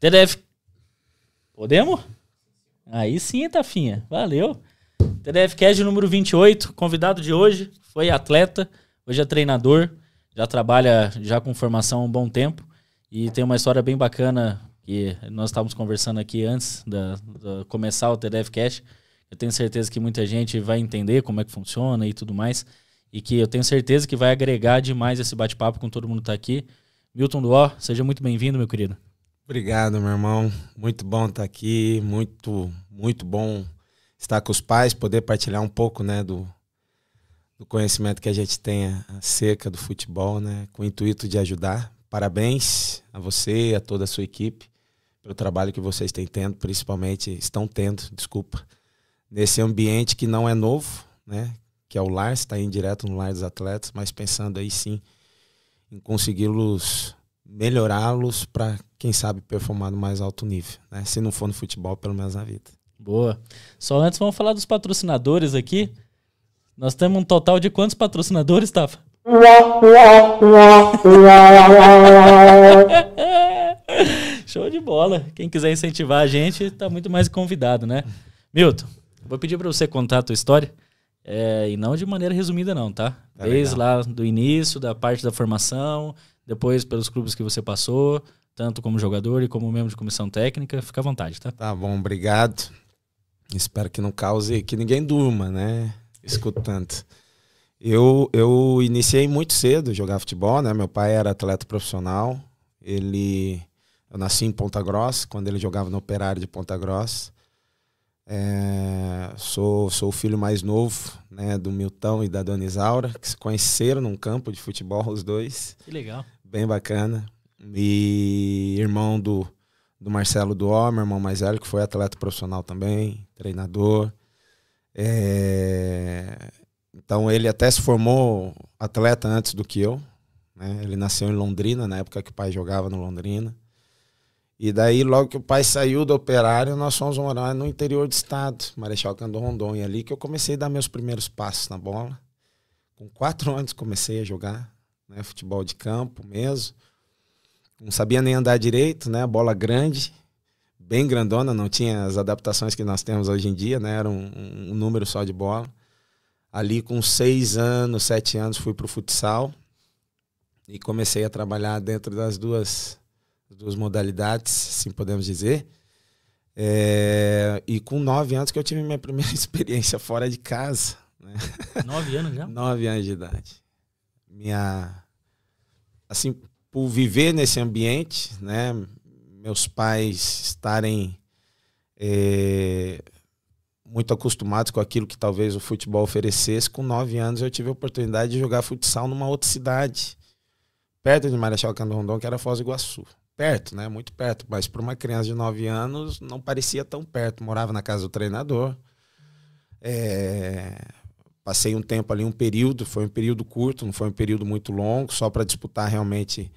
TDF, Podemos? Aí sim, Tafinha. Valeu. TDF Cash número 28. Convidado de hoje foi atleta, hoje é treinador, já trabalha já com formação há um bom tempo e tem uma história bem bacana que nós estávamos conversando aqui antes de começar o TDF Cash. Eu tenho certeza que muita gente vai entender como é que funciona e tudo mais. E que eu tenho certeza que vai agregar demais esse bate-papo com todo mundo que está aqui. Milton Duó, seja muito bem-vindo, meu querido. Obrigado, meu irmão. Muito bom estar tá aqui, muito, muito bom estar com os pais, poder partilhar um pouco, né, do, do conhecimento que a gente tem acerca do futebol, né, com o intuito de ajudar. Parabéns a você e a toda a sua equipe pelo trabalho que vocês têm tendo, principalmente estão tendo, desculpa, nesse ambiente que não é novo, né, que é o lar, está indireto no lar dos atletas, mas pensando aí sim em consegui-los melhorá-los para, quem sabe, performar no mais alto nível. Né? Se não for no futebol, pelo menos na vida. Boa. Só antes, vamos falar dos patrocinadores aqui. Nós temos um total de quantos patrocinadores, Tafa? Show de bola. Quem quiser incentivar a gente, está muito mais convidado, né? Milton, vou pedir para você contar a tua história. É, e não de maneira resumida, não, tá? tá Desde legal. lá do início, da parte da formação, depois pelos clubes que você passou, tanto como jogador e como membro de comissão técnica. Fica à vontade, tá? Tá bom, obrigado. Espero que não cause que ninguém durma, né? Escutando. Eu, eu iniciei muito cedo jogar futebol, né? Meu pai era atleta profissional. Ele eu nasci em Ponta Grossa, quando ele jogava no Operário de Ponta Grossa. É, sou, sou o filho mais novo né, do Milton e da Dona Isaura, que se conheceram num campo de futebol, os dois. Que legal bem bacana. E irmão do, do Marcelo Duó, meu irmão mais velho, que foi atleta profissional também, treinador. É... Então ele até se formou atleta antes do que eu. Né? Ele nasceu em Londrina, na época que o pai jogava no Londrina. E daí, logo que o pai saiu do operário, nós fomos morar no interior do estado, Marechal Cândido Rondon. E ali que eu comecei a dar meus primeiros passos na bola. Com quatro anos comecei a jogar né? Futebol de campo mesmo. Não sabia nem andar direito, né? Bola grande, bem grandona, não tinha as adaptações que nós temos hoje em dia, né? Era um, um número só de bola. Ali com seis anos, sete anos, fui para o futsal e comecei a trabalhar dentro das duas, duas modalidades, assim podemos dizer. É, e com nove anos que eu tive minha primeira experiência fora de casa. Né? Nove anos já? nove anos de idade minha assim, por viver nesse ambiente, né? Meus pais estarem é, muito acostumados com aquilo que talvez o futebol oferecesse. Com nove anos eu tive a oportunidade de jogar futsal numa outra cidade, perto de Marechal Rondon, que era Foz do Iguaçu. Perto, né? Muito perto. Mas para uma criança de nove anos não parecia tão perto. Morava na casa do treinador. É, Passei um tempo ali, um período, foi um período curto, não foi um período muito longo, só para disputar realmente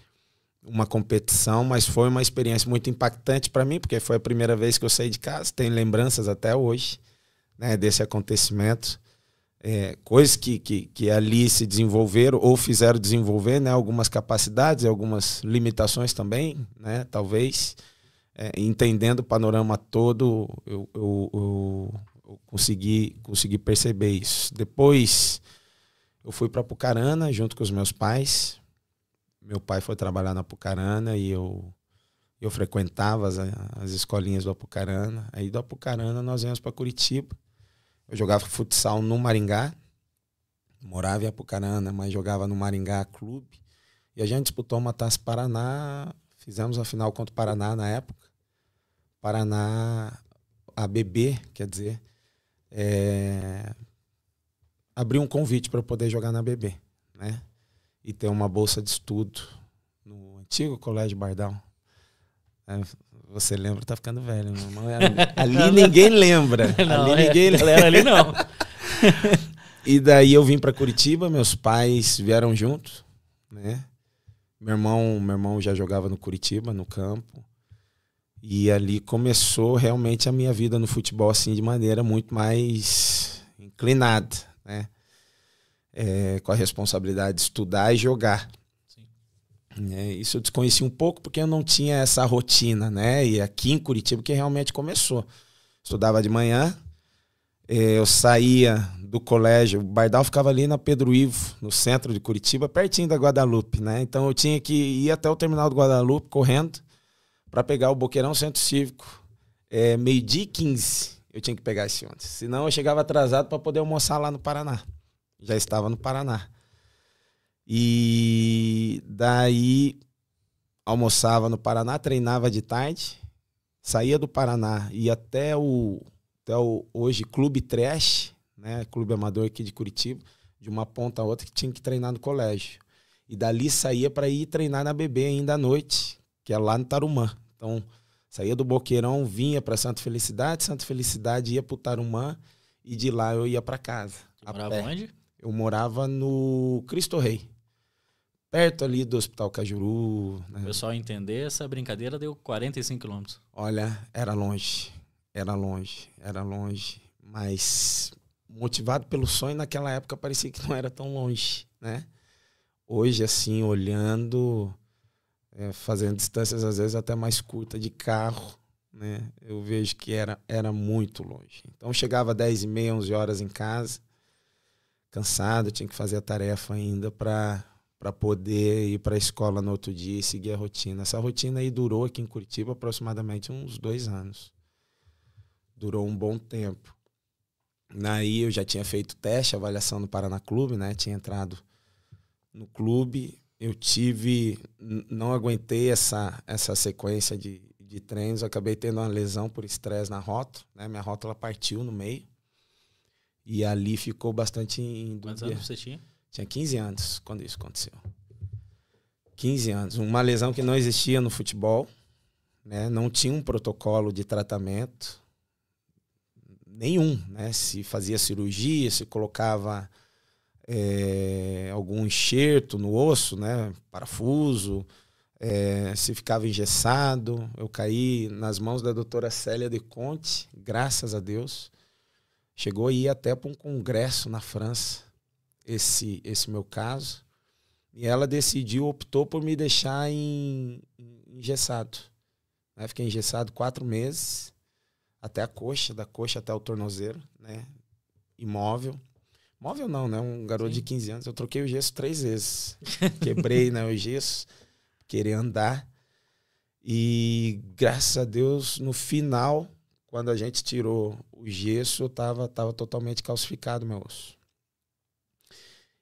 uma competição, mas foi uma experiência muito impactante para mim, porque foi a primeira vez que eu saí de casa, tenho lembranças até hoje né, desse acontecimento. É, coisas que, que, que, ali se desenvolveram ou fizeram desenvolver, né, algumas capacidades, algumas limitações também, né, talvez. É, entendendo o panorama todo, eu, eu, eu eu consegui, consegui perceber isso. Depois eu fui para Pucarana junto com os meus pais. Meu pai foi trabalhar na Pucarana e eu eu frequentava as, as escolinhas do Apucarana. Aí do Apucarana nós viemos para Curitiba. Eu jogava futsal no Maringá, morava em Apucarana, mas jogava no Maringá Clube. E a gente disputou uma Taça Paraná, fizemos a final contra o Paraná na época. Paraná ABB, quer dizer, é, abrir um convite para poder jogar na BB, né? E ter uma bolsa de estudo no antigo Colégio Bardal. É, você lembra, tá ficando velho. irmão. É, ali ninguém lembra. Não, ali é, ninguém lembra. ali não. e daí eu vim para Curitiba, meus pais vieram juntos, né? Meu irmão, meu irmão já jogava no Curitiba, no campo. E ali começou realmente a minha vida no futebol assim de maneira muito mais inclinada, né? É, com a responsabilidade de estudar e jogar. É, isso eu desconheci um pouco porque eu não tinha essa rotina, né? E aqui em Curitiba que realmente começou. Estudava de manhã, é, eu saía do colégio, o Bardal ficava ali na Pedro Ivo, no centro de Curitiba, pertinho da Guadalupe, né? Então eu tinha que ir até o terminal do Guadalupe correndo para pegar o Boqueirão Centro Cívico, é, meio-dia e 15 eu tinha que pegar esse ônibus. Senão eu chegava atrasado para poder almoçar lá no Paraná. Já estava no Paraná. E daí almoçava no Paraná, treinava de tarde, saía do Paraná, ia até o, até o hoje Clube Trash, né, clube amador aqui de Curitiba, de uma ponta a outra que tinha que treinar no colégio. E dali saía para ir treinar na BB ainda à noite, que é lá no Tarumã. Então, saía do Boqueirão, vinha para Santa Felicidade, Santa Felicidade ia para o Tarumã e de lá eu ia para casa. morava pé. onde? Eu morava no Cristo Rei, perto ali do Hospital Cajuru. Né? O pessoal entender, essa brincadeira deu 45 quilômetros. Olha, era longe, era longe, era longe, mas motivado pelo sonho naquela época parecia que não era tão longe, né? Hoje assim olhando, é, fazendo distâncias às vezes até mais curta de carro, né? Eu vejo que era, era muito longe. Então chegava 10 e meia, 11 horas em casa, cansado, tinha que fazer a tarefa ainda para para poder ir para a escola no outro dia e seguir a rotina. Essa rotina aí durou aqui em Curitiba aproximadamente uns dois anos. Durou um bom tempo. Aí eu já tinha feito teste, avaliação no Paraná Clube, né? Tinha entrado no clube, eu tive, não aguentei essa, essa sequência de, de treinos, acabei tendo uma lesão por estresse na rótula, né? Minha rótula partiu no meio. E ali ficou bastante em dúvida. Quantos anos você tinha? Tinha 15 anos quando isso aconteceu. 15 anos. Uma lesão que não existia no futebol, né? Não tinha um protocolo de tratamento nenhum, né? Se fazia cirurgia, se colocava é, algum enxerto no osso, né? Parafuso, é, se ficava engessado. Eu caí nas mãos da doutora Célia de Conte, graças a Deus. Chegou e até para um congresso na França, esse, esse meu caso. E ela decidiu, optou por me deixar em, engessado. Né? Fiquei engessado quatro meses, até a coxa, da coxa até o tornozeiro, né? imóvel. Móvel não, né? Um garoto Sim. de 15 anos. Eu troquei o gesso três vezes. Quebrei né, o gesso, querer andar. E graças a Deus, no final, quando a gente tirou o gesso, tava, tava totalmente calcificado meu osso.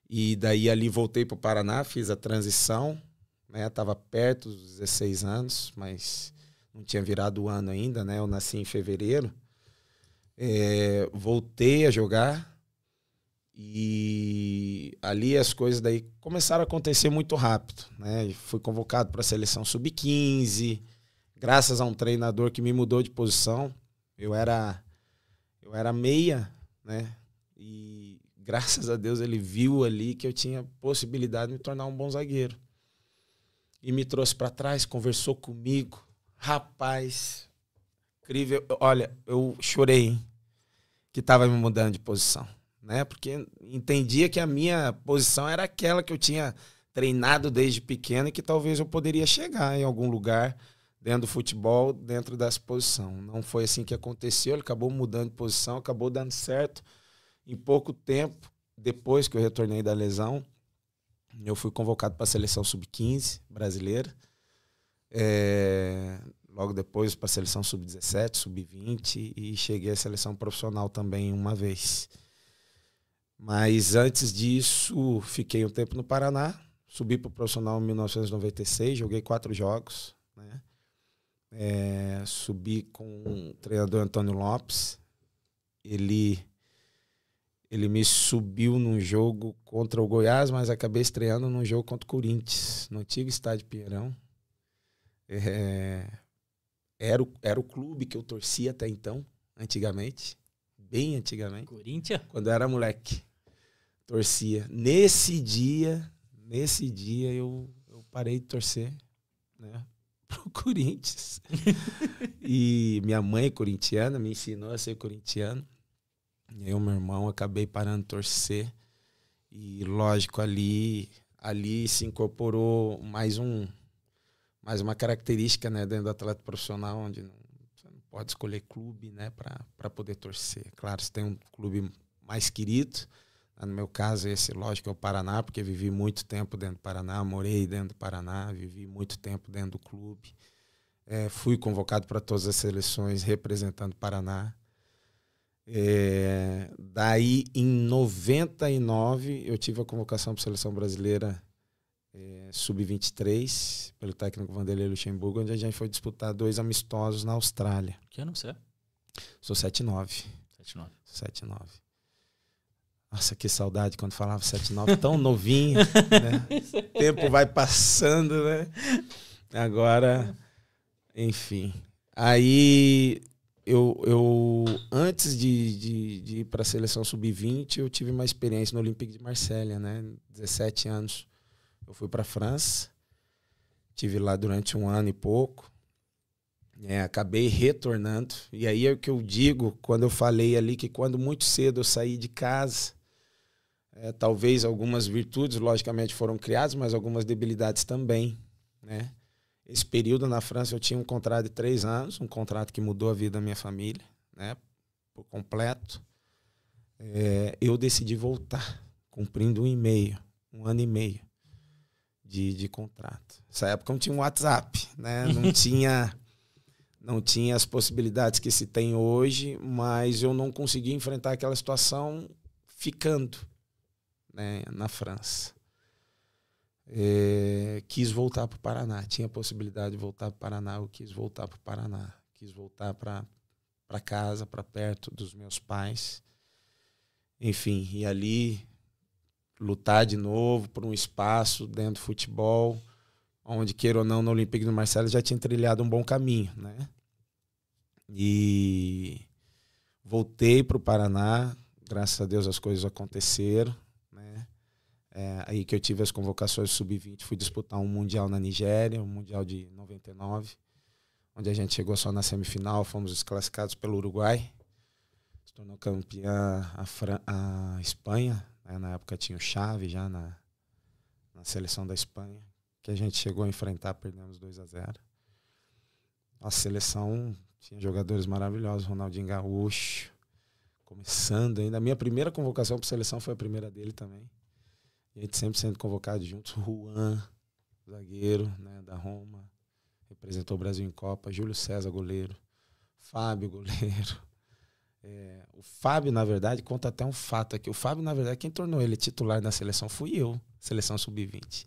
E daí ali voltei para o Paraná, fiz a transição, né? Tava perto dos 16 anos, mas não tinha virado o ano ainda, né? Eu nasci em fevereiro. É, voltei a jogar e ali as coisas daí começaram a acontecer muito rápido, né? E fui convocado para a seleção sub-15, graças a um treinador que me mudou de posição. Eu era eu era meia, né? E graças a Deus ele viu ali que eu tinha possibilidade de me tornar um bom zagueiro. E me trouxe para trás, conversou comigo. Rapaz, incrível. Olha, eu chorei hein? que estava me mudando de posição né? Porque entendia que a minha posição era aquela que eu tinha treinado desde pequeno e que talvez eu poderia chegar em algum lugar dentro do futebol, dentro dessa posição. Não foi assim que aconteceu, ele acabou mudando de posição, acabou dando certo. Em pouco tempo, depois que eu retornei da lesão, eu fui convocado para a seleção sub-15 brasileira. É, logo depois para a seleção sub-17, sub-20 e cheguei à seleção profissional também uma vez. Mas antes disso, fiquei um tempo no Paraná, subi para o profissional em 1996, joguei quatro jogos. Né? É, subi com o treinador Antônio Lopes. Ele, ele me subiu num jogo contra o Goiás, mas acabei estreando num jogo contra o Corinthians, no antigo estádio Pinheirão. É, era, o, era o clube que eu torcia até então, antigamente. Bem antigamente. Corinthians? Quando eu era moleque torcia. Nesse dia, nesse dia eu, eu parei de torcer, né? Pro Corinthians. e minha mãe é corintiana, me ensinou a ser corintiano. Eu, meu irmão, acabei parando de torcer. E lógico, ali, ali se incorporou mais um mais uma característica, né, dentro do atleta profissional, onde não, você não pode escolher clube, né, para poder torcer. Claro, você tem um clube mais querido, ah, no meu caso, esse, lógico, é o Paraná, porque vivi muito tempo dentro do Paraná, morei dentro do Paraná, vivi muito tempo dentro do clube. É, fui convocado para todas as seleções representando o Paraná. É, daí, em 99, eu tive a convocação para a seleção brasileira é, sub-23, pelo técnico Vanderlei Luxemburgo, onde a gente foi disputar dois amistosos na Austrália. Que ano você é? Sou 79. 79. 79. Nossa, que saudade quando falava 79, tão novinho. Né? O é tempo vai passando, né? Agora, enfim. Aí eu, eu antes de, de, de ir para a seleção sub-20, eu tive uma experiência no Olympique de Marselha, né? 17 anos. Eu fui para a França, tive lá durante um ano e pouco. É, acabei retornando. E aí é o que eu digo quando eu falei ali que quando muito cedo eu saí de casa, é, talvez algumas virtudes, logicamente, foram criadas, mas algumas debilidades também. Né? Esse período na França eu tinha um contrato de três anos, um contrato que mudou a vida da minha família, né? por completo. É, eu decidi voltar, cumprindo um e meio, um ano e meio de, de contrato. Nessa época não tinha um WhatsApp, né? não tinha não tinha as possibilidades que se tem hoje, mas eu não consegui enfrentar aquela situação ficando né, na França. É, quis voltar para o Paraná, tinha a possibilidade de voltar para o Paraná, eu quis voltar para o Paraná, quis voltar para casa, para perto dos meus pais. Enfim, e ali lutar de novo por um espaço dentro do futebol, onde, queira ou não, no Olympique do Marcelo já tinha trilhado um bom caminho, né? E voltei para o Paraná, graças a Deus as coisas aconteceram. É, aí que eu tive as convocações sub-20, fui disputar um mundial na Nigéria, um mundial de 99, onde a gente chegou só na semifinal, fomos desclassificados pelo Uruguai, se tornou campeã a, Fran a Espanha, né? na época tinha o Chave já na, na seleção da Espanha, que a gente chegou a enfrentar, perdemos 2 a 0 A seleção tinha jogadores maravilhosos, Ronaldinho Gaúcho, começando ainda. A minha primeira convocação para seleção foi a primeira dele também gente sempre sendo convocado juntos. Juan, zagueiro né, da Roma, representou o Brasil em Copa. Júlio César, goleiro. Fábio, goleiro. É, o Fábio, na verdade, conta até um fato aqui. O Fábio, na verdade, quem tornou ele titular na seleção fui eu, seleção sub-20.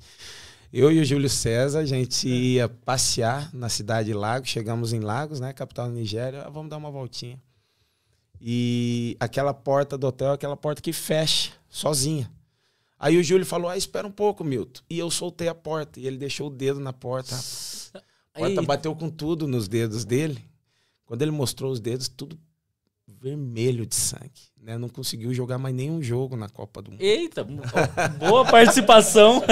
Eu e o Júlio César, a gente é. ia passear na cidade de Lagos, chegamos em Lagos, né, capital da Nigéria, ah, vamos dar uma voltinha. E aquela porta do hotel, é aquela porta que fecha sozinha. Aí o Júlio falou: ah, espera um pouco, Milton. E eu soltei a porta. E ele deixou o dedo na porta. A porta Eita. bateu com tudo nos dedos dele. Quando ele mostrou os dedos, tudo vermelho de sangue. Né? Não conseguiu jogar mais nenhum jogo na Copa do Mundo. Eita, boa participação.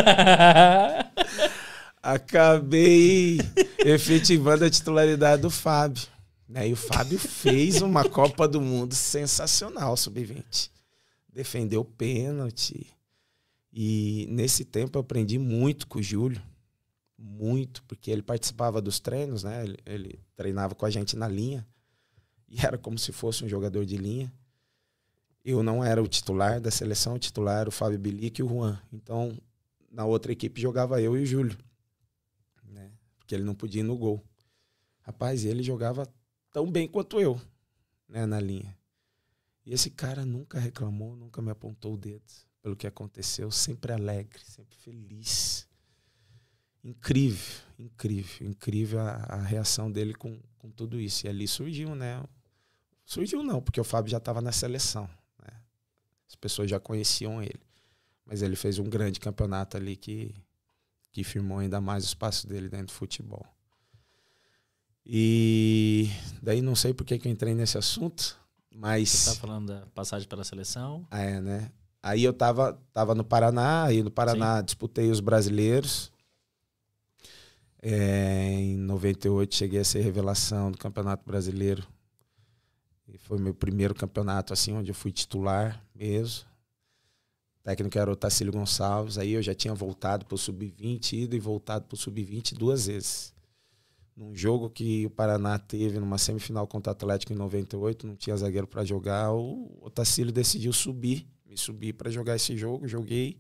Acabei efetivando a titularidade do Fábio. Né? E o Fábio fez uma Copa do Mundo sensacional, sub-20. Defendeu pênalti. E nesse tempo eu aprendi muito com o Júlio, muito, porque ele participava dos treinos, né? Ele, ele, treinava com a gente na linha e era como se fosse um jogador de linha. Eu não era o titular da seleção, o titular era o Fábio Bilic e o Juan. Então, na outra equipe jogava eu e o Júlio, né? Porque ele não podia ir no gol. Rapaz, ele jogava tão bem quanto eu, né, na linha. E esse cara nunca reclamou, nunca me apontou o dedo pelo que aconteceu, sempre alegre, sempre feliz. Incrível, incrível, incrível a, a reação dele com, com tudo isso. E ali surgiu, né? Surgiu não, porque o Fábio já estava na seleção. Né? As pessoas já conheciam ele. Mas ele fez um grande campeonato ali que, que firmou ainda mais o espaço dele dentro do futebol. E daí não sei por que, que eu entrei nesse assunto, mas. Você tá falando da passagem pela seleção? É, né? Aí eu tava, tava no Paraná, aí no Paraná Sim. disputei os brasileiros. É, em 98 cheguei a ser revelação do Campeonato Brasileiro. E foi meu primeiro campeonato, assim, onde eu fui titular mesmo. O técnico era o Tacílio Gonçalves. Aí eu já tinha voltado para o Sub-20, ido e voltado para o Sub-20 duas vezes. Num jogo que o Paraná teve numa semifinal contra o Atlético em 98, não tinha zagueiro para jogar, o, o Tacílio decidiu subir me subi para jogar esse jogo, joguei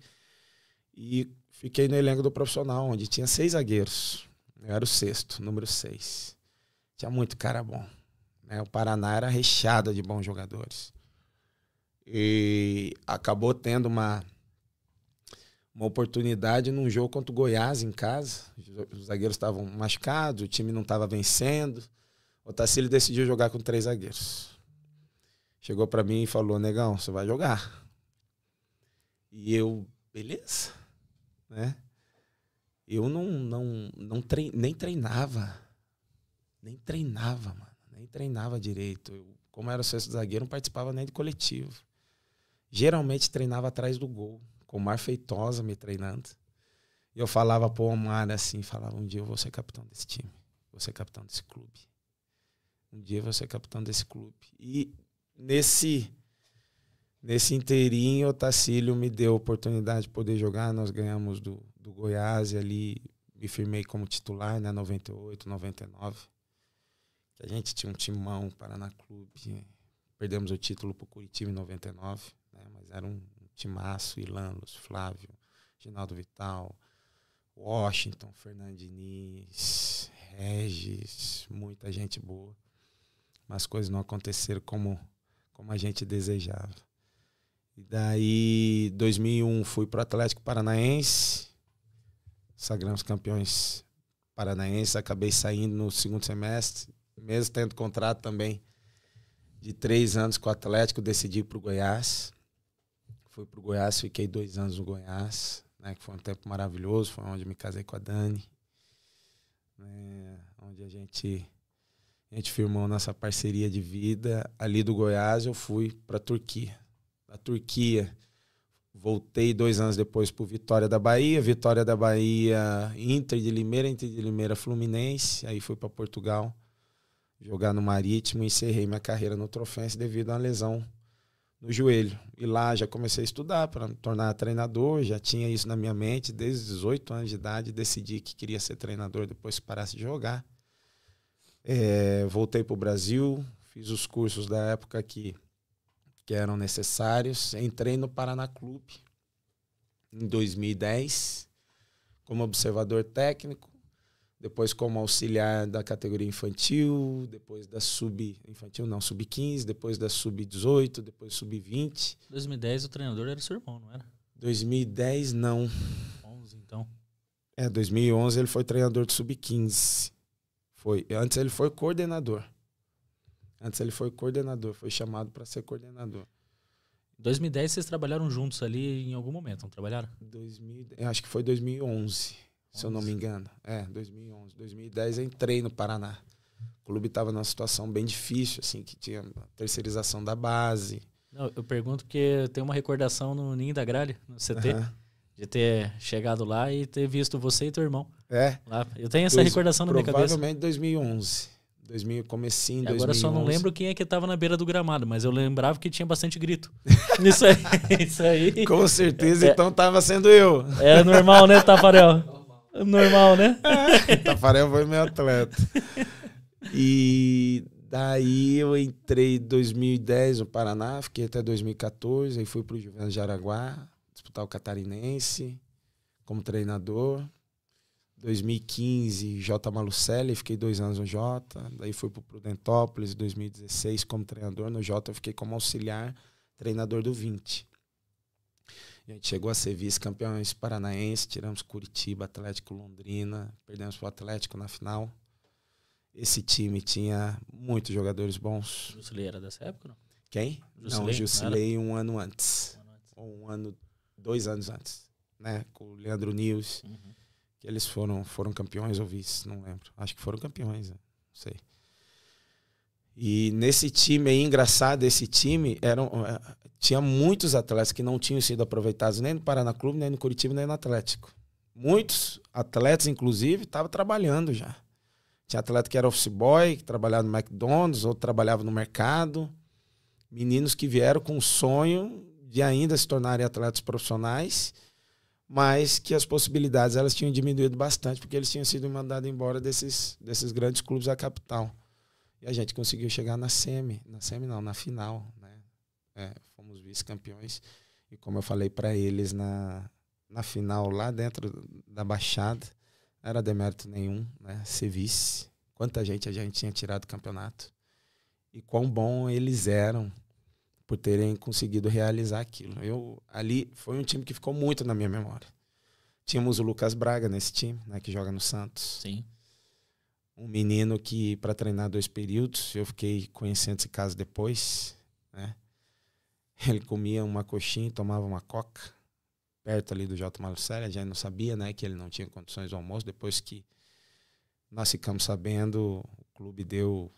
e fiquei no elenco do profissional, onde tinha seis zagueiros. Eu era o sexto, número seis. Tinha muito cara bom. Né? O Paraná era recheado de bons jogadores. E acabou tendo uma, uma oportunidade num jogo contra o Goiás em casa. Os zagueiros estavam machucados, o time não estava vencendo. O Tacílio decidiu jogar com três zagueiros. Chegou para mim e falou: Negão, você vai jogar. E eu, beleza, né? Eu não, não, não trein, nem treinava, nem treinava, mano, nem treinava direito. Eu, como era o sexto zagueiro, não participava nem de coletivo. Geralmente treinava atrás do gol, com o Mar Feitosa me treinando. E eu falava pro Omar assim, falava, um dia eu vou ser capitão desse time, vou ser capitão desse clube. Um dia eu vou ser capitão desse clube. E nesse Nesse inteirinho, o Tacílio me deu a oportunidade de poder jogar. Nós ganhamos do, do Goiás e ali me firmei como titular, né? 98, 99. Que a gente tinha um timão, Paraná Clube. Perdemos o título para o Curitiba em 99, né? mas era um, timaço. timaço. Ilanos, Flávio, Ginaldo Vital, Washington, Fernandiniz, Regis, muita gente boa. Mas coisas não aconteceram como, como a gente desejava. E daí, 2001, fui para o Atlético Paranaense. Sagramos campeões paranaenses. Acabei saindo no segundo semestre, mesmo tendo contrato também de três anos com o Atlético. Decidi para o Goiás. Fui para o Goiás, fiquei dois anos no Goiás, né, que foi um tempo maravilhoso. Foi onde me casei com a Dani. Né, onde a gente a gente firmou nossa parceria de vida ali do Goiás, eu fui para Turquia a Turquia. Voltei dois anos depois para Vitória da Bahia, Vitória da Bahia, Inter de Limeira, Inter de Limeira, Fluminense. Aí fui para Portugal jogar no Marítimo e encerrei minha carreira no Trofense devido a uma lesão no joelho. E lá já comecei a estudar para me tornar treinador, já tinha isso na minha mente desde 18 anos de idade, decidi que queria ser treinador depois que parasse de jogar. É, voltei para o Brasil, fiz os cursos da época que que eram necessários. Entrei no Paraná Clube em 2010 como observador técnico, depois como auxiliar da categoria infantil, depois da sub infantil não, sub 15, depois da sub 18, depois sub 20. 2010 o treinador era seu irmão, não era? 2010 não. 11 então. É, 2011 ele foi treinador de sub 15. Foi, antes ele foi coordenador. Antes ele foi coordenador, foi chamado para ser coordenador. 2010 vocês trabalharam juntos ali em algum momento, não trabalharam? 2000, acho que foi 2011, 11. se eu não me engano. É, 2011. 2010 eu entrei no Paraná. O clube estava numa situação bem difícil, assim, que tinha terceirização da base. Não, eu pergunto porque eu tenho uma recordação no Ninho da Gralha, no CT, uhum. de ter chegado lá e ter visto você e teu irmão. É? Lá. Eu tenho essa Dois, recordação na minha cabeça. Provavelmente 2011. 2000, comecinho, Agora 2011. só não lembro quem é que estava na beira do gramado, mas eu lembrava que tinha bastante grito. Isso aí, isso aí. Com certeza, é, então estava sendo eu. É normal, né, Tafarel? Normal, né? É, Tafarel foi meu atleta. E daí eu entrei em 2010 no Paraná, fiquei até 2014, aí fui para o Juventus de Araguá, disputar o Catarinense como treinador. 2015, J. Malucelli, fiquei dois anos no J. Daí fui para Prudentópolis, 2016, como treinador no J. Eu fiquei como auxiliar, treinador do 20. A gente chegou a ser vice-campeões paranaense, tiramos Curitiba, Atlético Londrina, perdemos para o Atlético na final. Esse time tinha muitos jogadores bons. Jusilei era dessa época, não? Quem? Jusilei, não, Jusilei um ano antes. Um ano antes. Ou um ano, dois anos antes, né? Com o Leandro Nils. Uhum que eles foram, foram campeões ou vice, não lembro. Acho que foram campeões, né? não sei. E nesse time aí, engraçado, esse time eram, eh, tinha muitos atletas que não tinham sido aproveitados nem no Paraná Clube, nem no Curitiba, nem no Atlético. Muitos atletas, inclusive, estavam trabalhando já. Tinha atleta que era office boy, que trabalhava no McDonald's, outro trabalhava no mercado. Meninos que vieram com o sonho de ainda se tornarem atletas profissionais mas que as possibilidades elas tinham diminuído bastante, porque eles tinham sido mandados embora desses, desses grandes clubes da capital. E a gente conseguiu chegar na semi, na semi não, na final, né? É, fomos vice-campeões e como eu falei para eles na, na final lá dentro da baixada, não era demérito nenhum, né? Ser vice, quanta gente a gente tinha tirado do campeonato e quão bom eles eram por terem conseguido realizar aquilo. Eu ali foi um time que ficou muito na minha memória. Tínhamos o Lucas Braga nesse time, né, que joga no Santos. Sim. Um menino que para treinar dois períodos, eu fiquei conhecendo esse caso depois, né? Ele comia uma coxinha, tomava uma coca perto ali do J A gente não sabia, né, que ele não tinha condições de almoço, depois que nós ficamos sabendo, o clube deu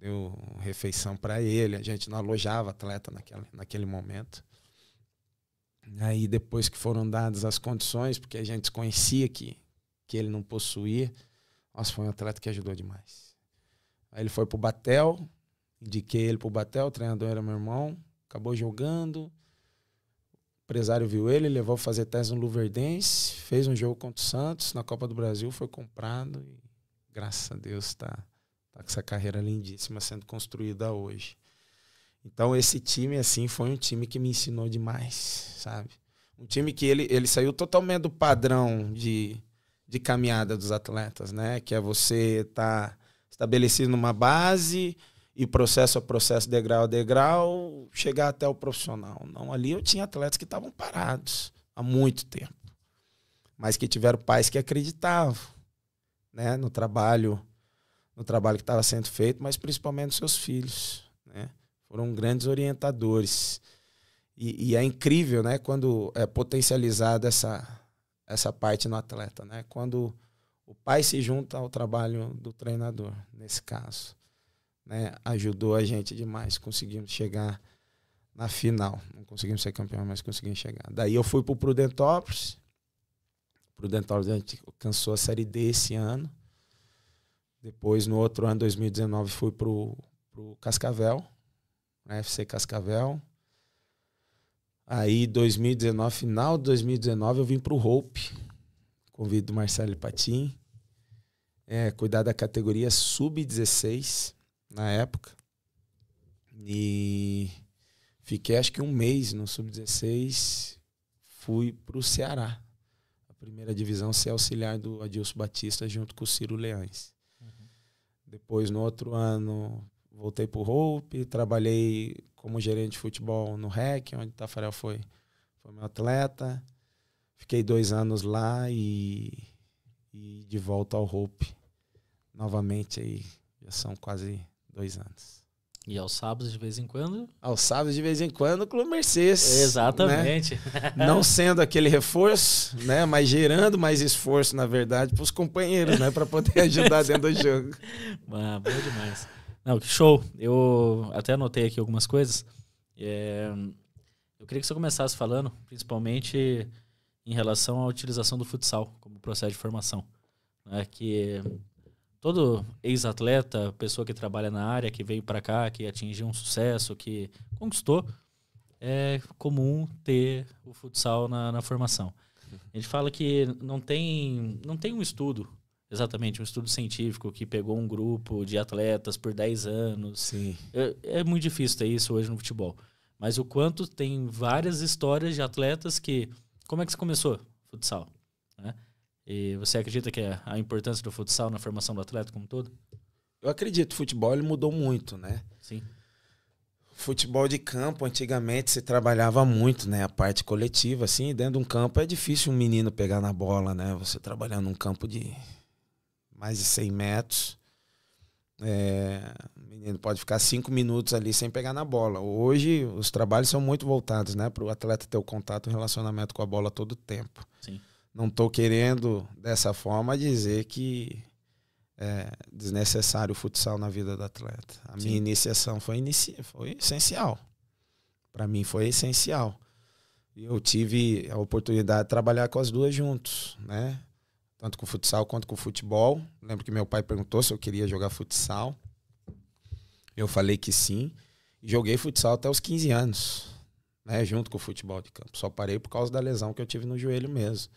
deu refeição para ele. A gente não alojava atleta naquela, naquele momento. Aí depois que foram dadas as condições, porque a gente conhecia que, que ele não possuía, nós foi um atleta que ajudou demais. Aí ele foi pro Batel, indiquei ele pro Batel, o treinador era meu irmão, acabou jogando. O empresário viu ele, levou a fazer teste no Luverdense, fez um jogo contra o Santos na Copa do Brasil, foi comprado e graças a Deus está com essa carreira lindíssima sendo construída hoje. Então esse time assim foi um time que me ensinou demais, sabe? Um time que ele, ele saiu totalmente do padrão de, de caminhada dos atletas, né? Que é você estar tá estabelecido numa base e processo a processo, degrau a degrau, chegar até o profissional. Não, ali eu tinha atletas que estavam parados há muito tempo, mas que tiveram pais que acreditavam, né, no trabalho no trabalho que estava sendo feito, mas principalmente seus filhos. Né? Foram grandes orientadores. E, e, é incrível né, quando é potencializada essa, essa parte no atleta. Né? Quando o pai se junta ao trabalho do treinador, nesse caso. Né? Ajudou a gente demais. Conseguimos chegar na final. Não conseguimos ser campeão, mas conseguimos chegar. Daí eu fui para o Prudentópolis. Prudentópolis a gente alcançou a Série D esse ano. Depois, no outro ano, 2019, fui para o Cascavel, na FC Cascavel. Aí, 2019, final de 2019, eu vim para o Hope. Convido o Marcelo Patim. É, cuidar da categoria sub-16 na época. E fiquei acho que um mês no sub-16. Fui para o Ceará. A primeira divisão ser auxiliar do Adilson Batista junto com o Ciro Leães. Depois, no outro ano, voltei para o Hope, trabalhei como gerente de futebol no REC, onde Tafarel foi, foi meu atleta. Fiquei dois anos lá e, e de volta ao Hope novamente aí. Já são quase dois anos. E aos sábados de vez em quando? Aos sábados de vez em quando, o Clube Mercedes. Né? Exatamente. Né? Não sendo aquele reforço, né? Mas gerando mais esforço, na verdade, para os companheiros, né? Para poder ajudar dentro do jogo. Ah, bom demais. Não, show. Eu até anotei aqui algumas coisas. É... Eu queria que você começasse falando, principalmente em relação à utilização do futsal como processo de formação. Né? Que todo ex-atleta, pessoa que trabalha na área, que veio para cá, que atingiu um sucesso, que conquistou, é comum ter o futsal na, na formação. A gente fala que não tem, não tem um estudo, exatamente, um estudo científico que pegou um grupo de atletas por 10 anos. É, é muito difícil ter isso hoje no futebol. Mas o quanto tem várias histórias de atletas que. Como é que você começou? Futsal. Né? E você acredita que é a importância do futsal na formação do atleta como um todo? Eu acredito. O futebol ele mudou muito, né? Sim. Futebol de campo, antigamente se trabalhava muito, né? A parte coletiva, assim, dentro de um campo é difícil um menino pegar na bola, né? Você trabalhando num campo de mais de 100 metros, é, o menino pode ficar cinco minutos ali sem pegar na bola. Hoje os trabalhos são muito voltados, né? Para o atleta ter o contato, o relacionamento com a bola todo o tempo. Sim não estou querendo dessa forma dizer que é desnecessário o futsal na vida do atleta. A Sim. minha iniciação foi, inici foi essencial. Para mim foi essencial. Eu tive a oportunidade de trabalhar com as duas juntos, né? Tanto com o futsal quanto com o futebol. Lembro que meu pai perguntou se eu queria jogar futsal. Eu falei que sim. Joguei futsal até os 15 anos, né? Junto com o futebol de campo. Só parei por causa da lesão que eu tive no joelho mesmo.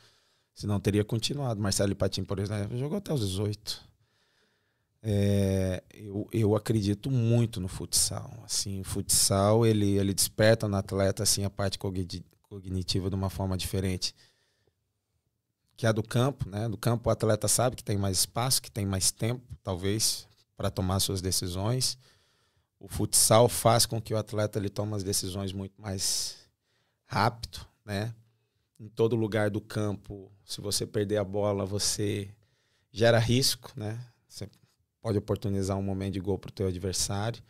Senão teria continuado. Marcelo Patim, por exemplo, jogou até os 18. É, eu, eu acredito muito no futsal. Assim, o futsal ele, ele desperta no atleta assim, a parte cognitiva de uma forma diferente. Que é do campo, né? Do campo o atleta sabe que tem mais espaço, que tem mais tempo, talvez, para tomar suas decisões. O futsal faz com que o atleta ele tome as decisões muito mais rápido, né? em todo lugar do campo, se você perder a bola, você gera risco, né? Você pode oportunizar um momento de gol para o teu adversário.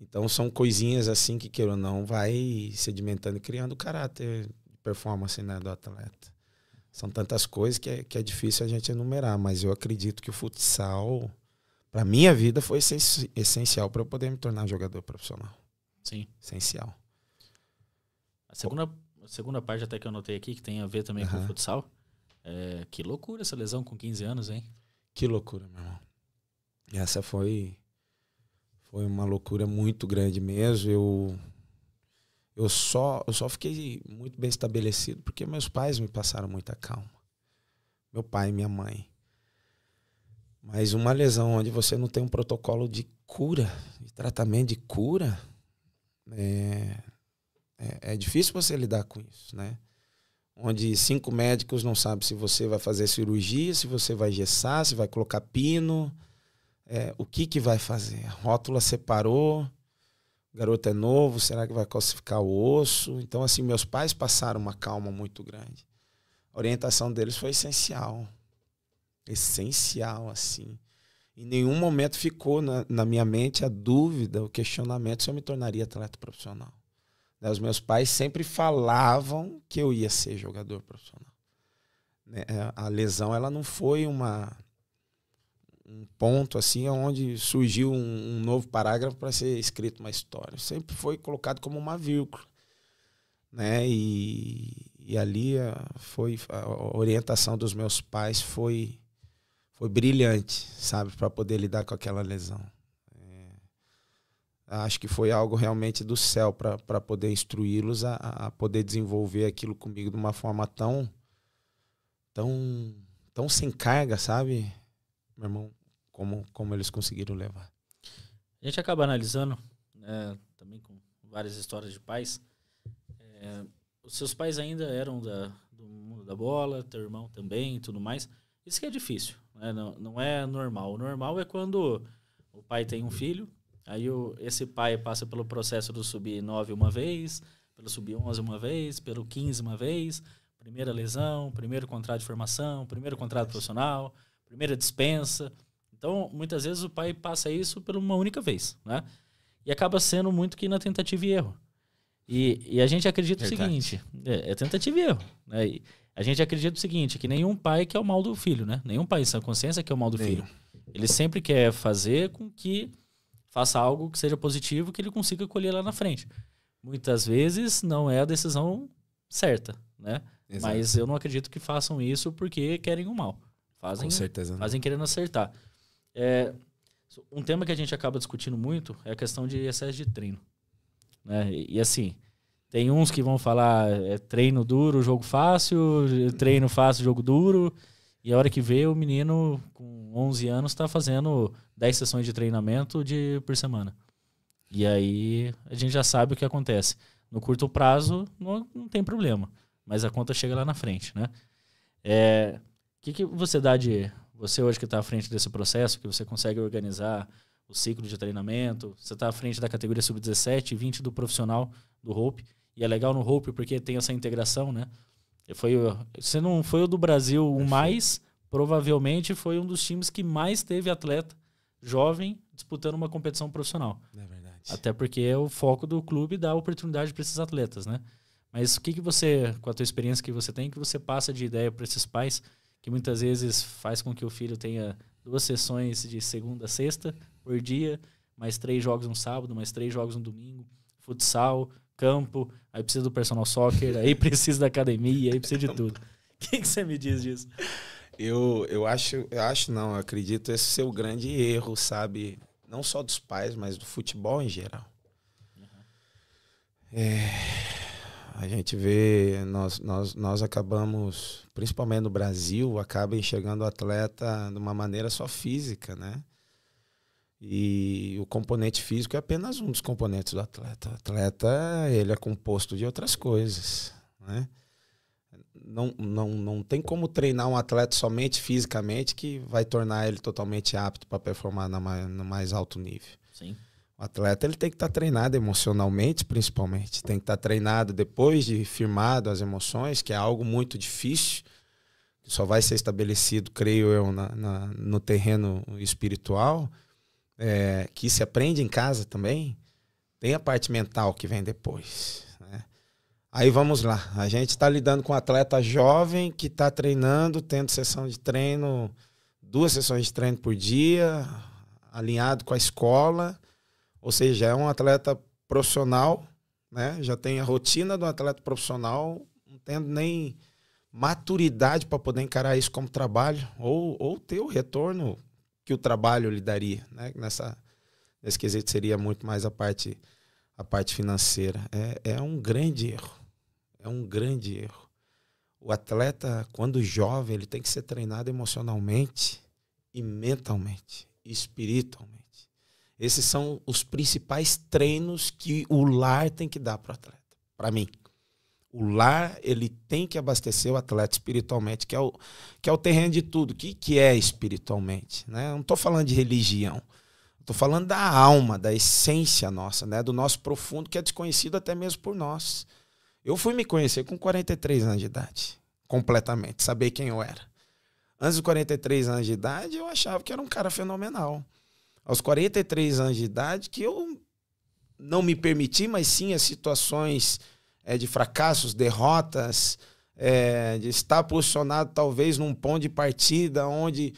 Então são coisinhas assim que queira ou não vai sedimentando, e criando o caráter, performance né, do atleta. São tantas coisas que é, que é difícil a gente enumerar, mas eu acredito que o futsal para minha vida foi essencial para eu poder me tornar jogador profissional. Sim. Essencial. A segunda segunda parte até que eu notei aqui, que tem a ver também uhum. com o futsal. É, que loucura essa lesão com 15 anos, hein? Que loucura, meu irmão. Essa foi foi uma loucura muito grande mesmo. Eu eu só eu só fiquei muito bem estabelecido porque meus pais me passaram muita calma. Meu pai e minha mãe. Mas uma lesão onde você não tem um protocolo de cura, de tratamento de cura, é, é, é difícil você lidar com isso, né? Onde cinco médicos não sabem se você vai fazer cirurgia, se você vai gessar, se vai colocar pino, é, o que que vai fazer? A rótula separou, o garoto é novo, será que vai calcificar o osso? Então, assim, meus pais passaram uma calma muito grande. A orientação deles foi essencial. Essencial, assim. Em nenhum momento ficou na, na minha mente a dúvida, o questionamento se eu me tornaria atleta profissional. Né? Os meus pais sempre falavam que eu ia ser jogador profissional. Né? É, a lesão ela não foi uma um ponto assim onde surgiu um, um novo parágrafo para ser escrito uma história. Sempre foi colocado como uma vírgula. Né? E, e ali foi a orientação dos meus pais foi foi brilhante, sabe, para poder lidar com aquela lesão acho que foi algo realmente do céu para poder instruí-los a, a, poder desenvolver aquilo comigo de uma forma tão tão tão sem carga sabe meu irmão como como eles conseguiram levar a gente acaba analisando né, também com várias histórias de pais é, os seus pais ainda eram da, do mundo da bola teu irmão também e tudo mais isso que é difícil né? não, não é normal o normal é quando o pai tem um filho Aí o, esse pai passa pelo processo do sub 9 uma vez, pelo sub 11 uma vez, pelo 15 uma vez, primeira lesão, primeiro contrato de formação, primeiro contrato profissional, primeira dispensa. Então, muitas vezes o pai passa isso por uma única vez, né? E acaba sendo muito que na tentativa e erro. E, e a gente acredita Verdade. o seguinte, é, é, tentativa e erro. Né? E a gente acredita o seguinte, que nenhum pai quer o mal do filho, né? Nenhum pai sem consciência quer o mal do filho. Ele sempre quer fazer com que faça algo que seja positivo que ele consiga colher lá na frente. Muitas vezes não é a decisão certa, né? Exato. Mas eu não acredito que façam isso porque querem o mal. Fazem, Com certeza. Né? Fazem querendo acertar. É, um tema que a gente acaba discutindo muito é a questão de excesso de treino. Né? E, e assim, tem uns que vão falar é, treino duro, jogo fácil, treino fácil, jogo duro. E a hora que vê, o menino com 11 anos está fazendo 10 sessões de treinamento de por semana. E aí a gente já sabe o que acontece. No curto prazo, não, não tem problema. Mas a conta chega lá na frente, né? É, o que, que você dá de. Você hoje que está à frente desse processo, que você consegue organizar o ciclo de treinamento, você está à frente da categoria sub-17 e 20 do profissional do Hope. E é legal no Hope porque tem essa integração, né? Foi, você não foi o do Brasil o mais, provavelmente foi um dos times que mais teve atleta jovem disputando uma competição profissional. É verdade. Até porque é o foco do clube dar oportunidade para esses atletas, né? Mas o que, que você, com a tua experiência que você tem, que você passa de ideia para esses pais, que muitas vezes faz com que o filho tenha duas sessões de segunda a sexta por dia, mais três jogos no sábado, mais três jogos no domingo, futsal, campo, aí precisa do personal soccer, aí precisa da academia, aí precisa de tudo. O que, que você me diz disso? Eu, eu acho, eu acho não, eu acredito esse ser o grande erro, sabe? Não só dos pais, mas do futebol em geral. Uhum. É, a gente vê, nós, nós, nós acabamos, principalmente no Brasil, acaba enxergando o atleta de uma maneira só física, né? E o componente físico é apenas um dos componentes do atleta. O atleta, ele é composto de outras coisas, né? não, não, não tem como treinar um atleta somente fisicamente que vai tornar ele totalmente apto para performar na mais, no mais alto nível. Sim. O atleta ele tem que estar tá treinado emocionalmente, principalmente. Tem que estar tá treinado depois de firmado as emoções, que é algo muito difícil, que só vai ser estabelecido, creio eu, na, na no terreno espiritual, é, que se aprende em casa também. Tem a parte mental que vem depois. Aí vamos lá. A gente está lidando com um atleta jovem que está treinando, tendo sessão de treino, duas sessões de treino por dia, alinhado com a escola. Ou seja, é um atleta profissional, né? Já tem a rotina do atleta profissional, não tendo nem maturidade para poder encarar isso como trabalho ou, ou ter o retorno que o trabalho lhe daria, né? Nessa, nesse quesito seria muito mais a parte a parte financeira. É, é um grande erro. É um grande erro. O atleta, quando jovem, ele tem que ser treinado emocionalmente e mentalmente, e espiritualmente. Esses são os principais treinos que o lar tem que dar para o atleta, para mim. O lar, ele tem que abastecer o atleta espiritualmente, que é o, que é o terreno de tudo. O que, que é espiritualmente? Né? Não estou falando de religião. Estou falando da alma, da essência nossa, né? do nosso profundo, que é desconhecido até mesmo por nós. Eu fui me conhecer com 43 anos de idade, completamente, saber quem eu era. Antes dos 43 anos de idade, eu achava que era um cara fenomenal. Aos 43 anos de idade, que eu não me permiti, mas sim as situações é, de fracassos, derrotas, é, de estar posicionado talvez num ponto de partida onde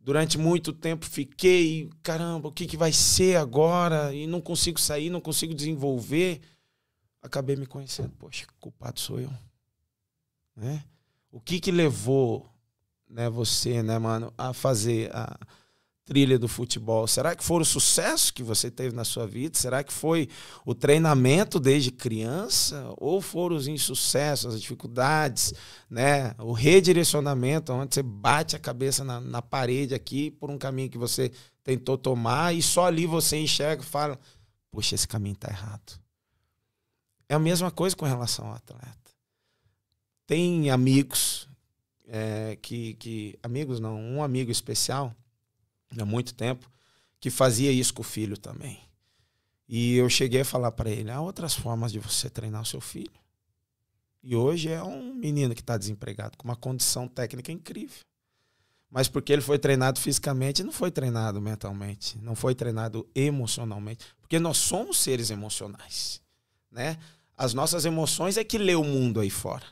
durante muito tempo fiquei, caramba, o que, que vai ser agora? E não consigo sair, não consigo desenvolver acabei me conhecendo. Poxa, culpado sou eu. Né? O que que levou né, você, né, mano, a fazer a trilha do futebol? Será que foi o sucesso que você teve na sua vida? Será que foi o treinamento desde criança? Ou foram os insucessos, as dificuldades, né? O redirecionamento, onde você bate a cabeça na, na parede aqui por um caminho que você tentou tomar e só ali você enxerga e fala, poxa, esse caminho tá errado. É a mesma coisa com relação ao atleta. Tem amigos é, que, que. Amigos não, um amigo especial, há muito tempo, que fazia isso com o filho também. E eu cheguei a falar para ele: há outras formas de você treinar o seu filho. E hoje é um menino que está desempregado, com uma condição técnica incrível. Mas porque ele foi treinado fisicamente, não foi treinado mentalmente, não foi treinado emocionalmente. Porque nós somos seres emocionais né? As nossas emoções é que lê o mundo aí fora.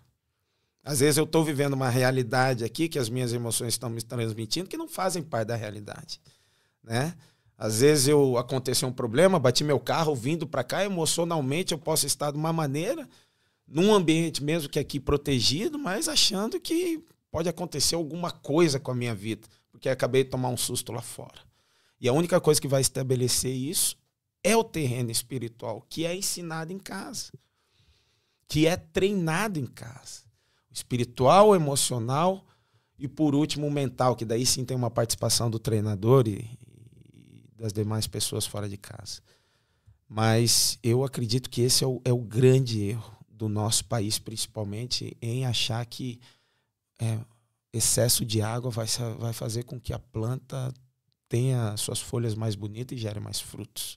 Às vezes eu estou vivendo uma realidade aqui que as minhas emoções estão me transmitindo que não fazem parte da realidade, né? Às vezes eu aconteceu um problema, bati meu carro vindo para cá, emocionalmente eu posso estar de uma maneira, num ambiente mesmo que é aqui protegido, mas achando que pode acontecer alguma coisa com a minha vida, porque acabei de tomar um susto lá fora. E a única coisa que vai estabelecer isso é o terreno espiritual que é ensinado em casa, que é treinado em casa. O espiritual, o emocional e, por último, o mental, que daí sim tem uma participação do treinador e, e das demais pessoas fora de casa. Mas eu acredito que esse é o, é o grande erro do nosso país, principalmente, em achar que é, excesso de água vai, vai fazer com que a planta tenha suas folhas mais bonitas e gere mais frutos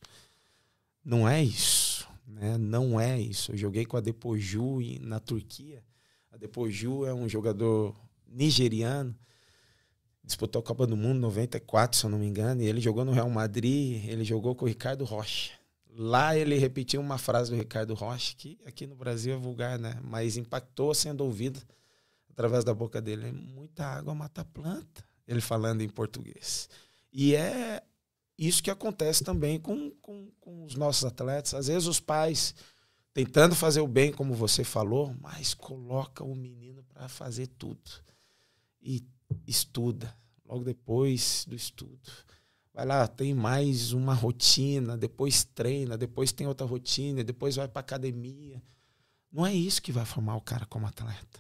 não é isso. Né? Não é isso. Eu joguei com a Depoju na Turquia. A Depoju é um jogador nigeriano. Disputou a Copa do Mundo 94, se eu não me engano, e ele jogou no Real Madrid, ele jogou com o Ricardo Rocha. Lá ele repetiu uma frase do Ricardo Rocha, que aqui no Brasil é vulgar, né? Mas impactou sendo ouvido através da boca dele. Muita água mata planta, ele falando em português. E é isso que acontece também com, com, com os nossos atletas. Às vezes os pais tentando fazer o bem, como você falou, mas coloca o menino para fazer tudo. E estuda. Logo depois do estudo. Vai lá, tem mais uma rotina, depois treina, depois tem outra rotina, depois vai para academia. Não é isso que vai formar o cara como atleta.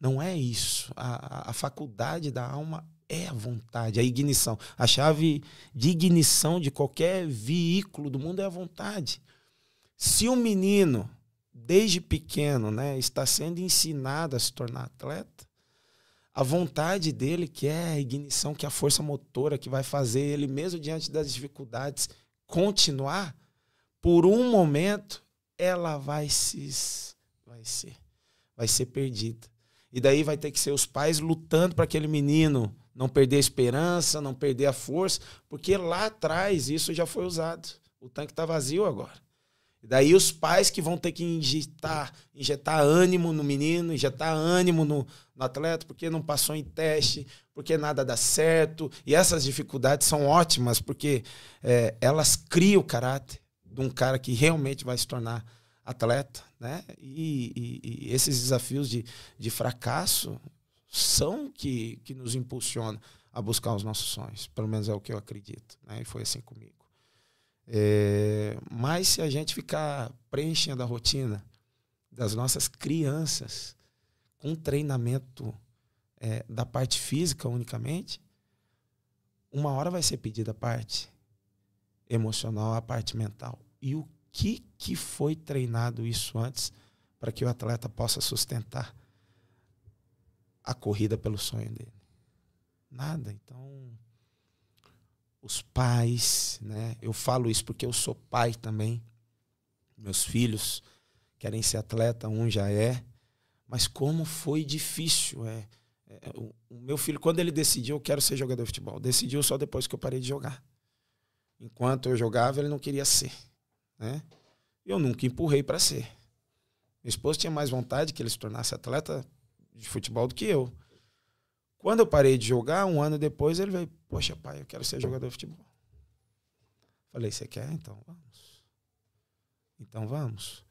Não é isso. A, a faculdade da alma é a vontade, a ignição. A chave de ignição de qualquer veículo do mundo é a vontade. Se um menino, desde pequeno, né, está sendo ensinado a se tornar atleta, a vontade dele, que é a ignição, que é a força motora que vai fazer ele, mesmo diante das dificuldades, continuar, por um momento, ela vai se. vai ser. vai ser perdida. E daí vai ter que ser os pais lutando para aquele menino não perder a esperança, não perder a força, porque lá atrás isso já foi usado. O tanque está vazio agora. daí os pais que vão ter que injetar, injetar ânimo no menino, injetar ânimo no, no atleta, porque não passou em teste, porque nada dá certo. E essas dificuldades são ótimas, porque é, elas criam o caráter de um cara que realmente vai se tornar atleta, né? E, e, e esses desafios de, de fracasso, são que, que nos impulsiona a buscar os nossos sonhos. Pelo menos é o que eu acredito. Né? E foi assim comigo. É, mas se a gente ficar preenchendo a rotina das nossas crianças com treinamento é, da parte física unicamente, uma hora vai ser pedida a parte emocional, a parte mental. E o que, que foi treinado isso antes para que o atleta possa sustentar a corrida pelo sonho dele. Nada. Então, os pais, né? Eu falo isso porque eu sou pai também. Meus filhos querem ser atleta, um já é. Mas como foi difícil, é. é o, o meu filho, quando ele decidiu, eu quero ser jogador de futebol, decidiu só depois que eu parei de jogar. Enquanto eu jogava, ele não queria ser. Né? Eu nunca empurrei para ser. meu esposo tinha mais vontade que ele se tornasse atleta de futebol do que eu. Quando eu parei de jogar, um ano depois, ele veio, poxa, pai, eu quero ser jogador de futebol. Falei, você quer? Então vamos. Então vamos.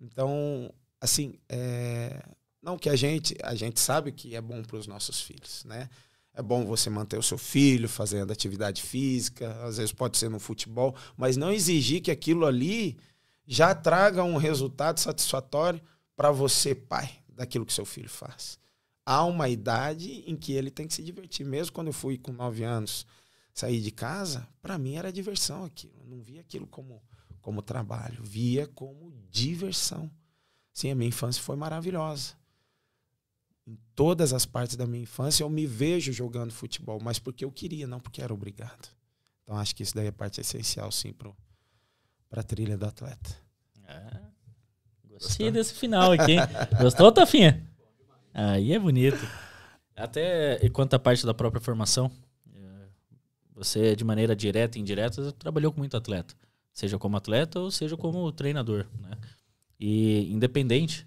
Então, assim, é... não que a gente, a gente sabe que é bom para os nossos filhos, né? É bom você manter o seu filho fazendo atividade física, às vezes pode ser no futebol, mas não exigir que aquilo ali já traga um resultado satisfatório para você, pai, daquilo que seu filho faz. Há uma idade em que ele tem que se divertir. Mesmo quando eu fui com 9 anos sair de casa, para mim era diversão aquilo. Eu não via aquilo como, como trabalho, via como diversão. Sim, a minha infância foi maravilhosa. Em todas as partes da minha infância eu me vejo jogando futebol, mas porque eu queria, não porque era obrigado. Então acho que isso daí é parte essencial, sim, para a trilha do atleta. É. Gostei desse final aqui, hein? Gostou, Tafinha? Aí é bonito. Até quanto à parte da própria formação, você, é de maneira direta e indireta, trabalhou com muito atleta. Seja como atleta ou seja como treinador, né? E independente,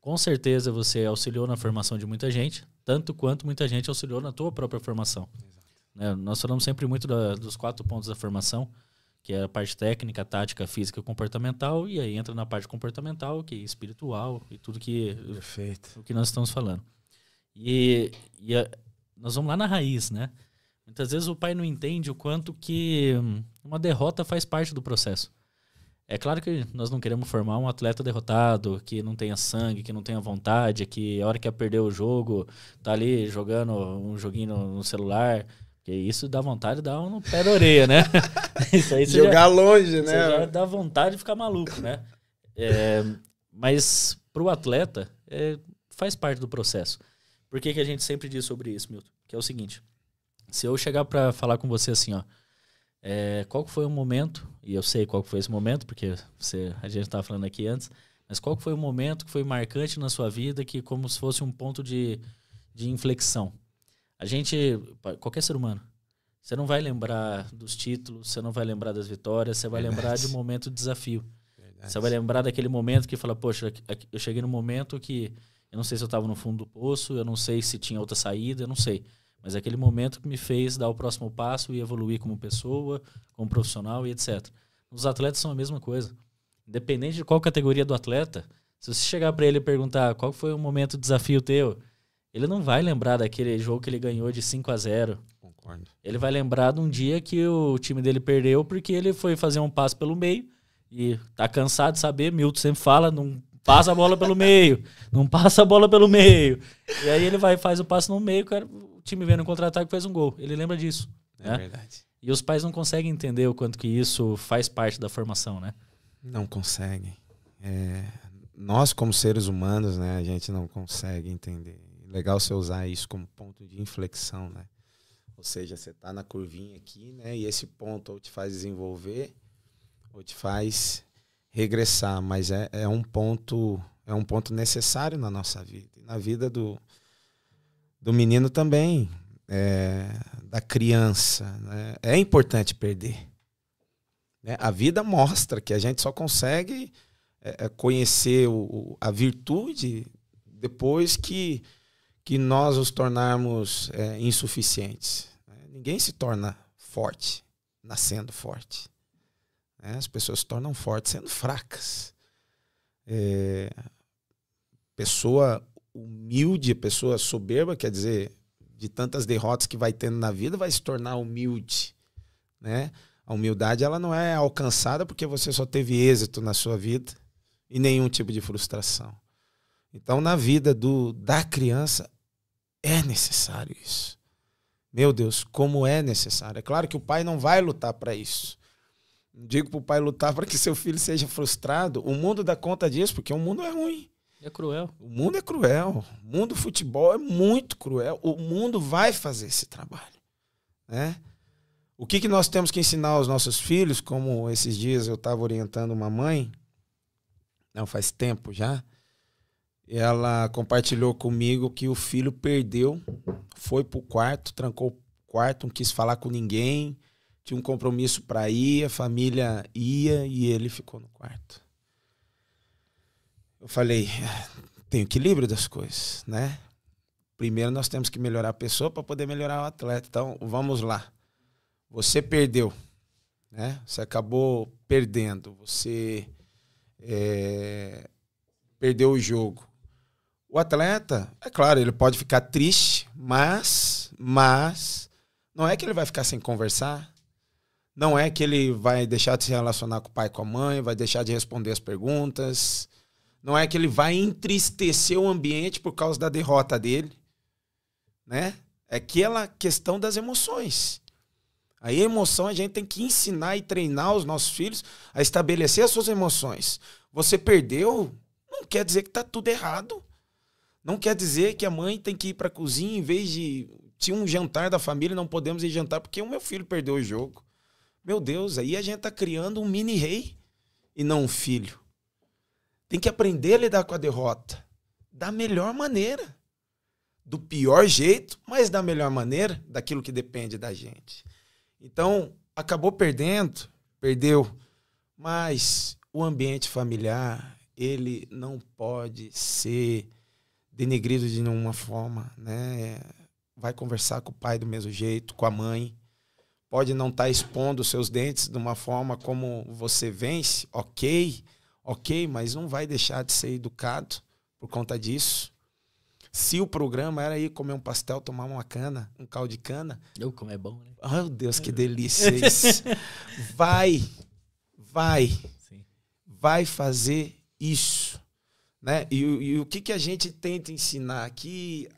com certeza você auxiliou na formação de muita gente, tanto quanto muita gente auxiliou na tua própria formação. Né? Nós falamos sempre muito da, dos quatro pontos da formação, que é a parte técnica, tática, física, comportamental, e aí entra na parte comportamental, que é espiritual e tudo que Perfeito. o que nós estamos falando. E, e a, nós vamos lá na raiz, né? Muitas vezes o pai não entende o quanto que hum, uma derrota faz parte do processo. É claro que nós não queremos formar um atleta derrotado, que não tenha sangue, que não tenha vontade, que a hora que ia perder o jogo, tá ali jogando um joguinho no celular, porque isso dá vontade de dar um no pé da orelha, né? isso aí Jogar já, longe, né? já dá vontade de ficar maluco, né? É, mas para o atleta, é, faz parte do processo. Por que, que a gente sempre diz sobre isso, Milton? Que é o seguinte: se eu chegar para falar com você assim, ó, é, qual foi o momento, e eu sei qual foi esse momento, porque você, a gente estava falando aqui antes, mas qual foi o momento que foi marcante na sua vida, que como se fosse um ponto de, de inflexão? A gente, qualquer ser humano, você não vai lembrar dos títulos, você não vai lembrar das vitórias, você vai Verdade. lembrar de um momento de desafio. Verdade. Você vai lembrar daquele momento que fala, poxa, eu cheguei no momento que eu não sei se eu estava no fundo do poço, eu não sei se tinha outra saída, eu não sei. Mas é aquele momento que me fez dar o próximo passo e evoluir como pessoa, como profissional e etc. Os atletas são a mesma coisa. Independente de qual categoria do atleta, se você chegar para ele e perguntar qual foi o momento de desafio teu, ele não vai lembrar daquele jogo que ele ganhou de 5 a 0 Concordo. Ele vai lembrar de um dia que o time dele perdeu porque ele foi fazer um passe pelo meio e tá cansado de saber, Milton sempre fala, não passa a bola pelo meio, não passa a bola pelo meio. E aí ele vai faz o passe no meio, cara, o time vendo no contra-ataque faz um gol. Ele lembra disso. É né? verdade. E os pais não conseguem entender o quanto que isso faz parte da formação, né? Não conseguem. É... nós, como seres humanos, né, a gente não consegue entender legal você usar isso como ponto de inflexão, né? Ou seja, você está na curvinha aqui, né? E esse ponto ou te faz desenvolver ou te faz regressar, mas é, é um ponto é um ponto necessário na nossa vida e na vida do, do menino também, é, da criança. Né? É importante perder. Né? A vida mostra que a gente só consegue é, é conhecer o, a virtude depois que que nós os tornarmos é, insuficientes. Né? Ninguém se torna forte nascendo forte. Né? As pessoas se tornam fortes sendo fracas. É, pessoa humilde, pessoa soberba, quer dizer, de tantas derrotas que vai tendo na vida, vai se tornar humilde, né? A humildade ela não é alcançada porque você só teve êxito na sua vida e nenhum tipo de frustração. Então, na vida do da criança, é necessário isso. Meu Deus, como é necessário. É claro que o pai não vai lutar para isso. Não Digo para o pai lutar para que seu filho seja frustrado. O mundo dá conta disso, porque o mundo é ruim. É cruel. O mundo é cruel. O mundo futebol é muito cruel. O mundo vai fazer esse trabalho. Né? O que, que nós temos que ensinar aos nossos filhos? Como esses dias eu estava orientando uma mãe, não faz tempo já, ela compartilhou comigo que o filho perdeu, foi pro quarto, trancou o quarto, não quis falar com ninguém, tinha um compromisso para ir, a família ia e ele ficou no quarto. Eu falei, é, tem equilíbrio das coisas, né? Primeiro nós temos que melhorar a pessoa para poder melhorar o atleta. Então, vamos lá. Você perdeu, né? Você acabou perdendo, você é, perdeu o jogo. O atleta, é claro, ele pode ficar triste, mas, mas, não é que ele vai ficar sem conversar, não é que ele vai deixar de se relacionar com o pai e com a mãe, vai deixar de responder as perguntas, não é que ele vai entristecer o ambiente por causa da derrota dele, né? É aquela questão das emoções. Aí a emoção a gente tem que ensinar e treinar os nossos filhos a estabelecer as suas emoções. Você perdeu, não quer dizer que está tudo errado. Não quer dizer que a mãe tem que ir para a cozinha em vez de. Tinha um jantar da família, não podemos ir jantar porque o meu filho perdeu o jogo. Meu Deus, aí a gente está criando um mini rei e não um filho. Tem que aprender a lidar com a derrota da melhor maneira. Do pior jeito, mas da melhor maneira, daquilo que depende da gente. Então, acabou perdendo, perdeu. Mas o ambiente familiar, ele não pode ser denegrido de nenhuma forma, né? Vai conversar com o pai do mesmo jeito, com a mãe. Pode não estar tá expondo seus dentes de uma forma como você vence, ok, ok, mas não vai deixar de ser educado por conta disso. Se o programa era ir comer um pastel, tomar uma cana, um caldo de cana. Eu, como é bom, né? Ah, meu oh, Deus, que delícia isso. vai, vai, Sim. vai fazer isso. Né? E, e o que, que a gente tenta ensinar aqui?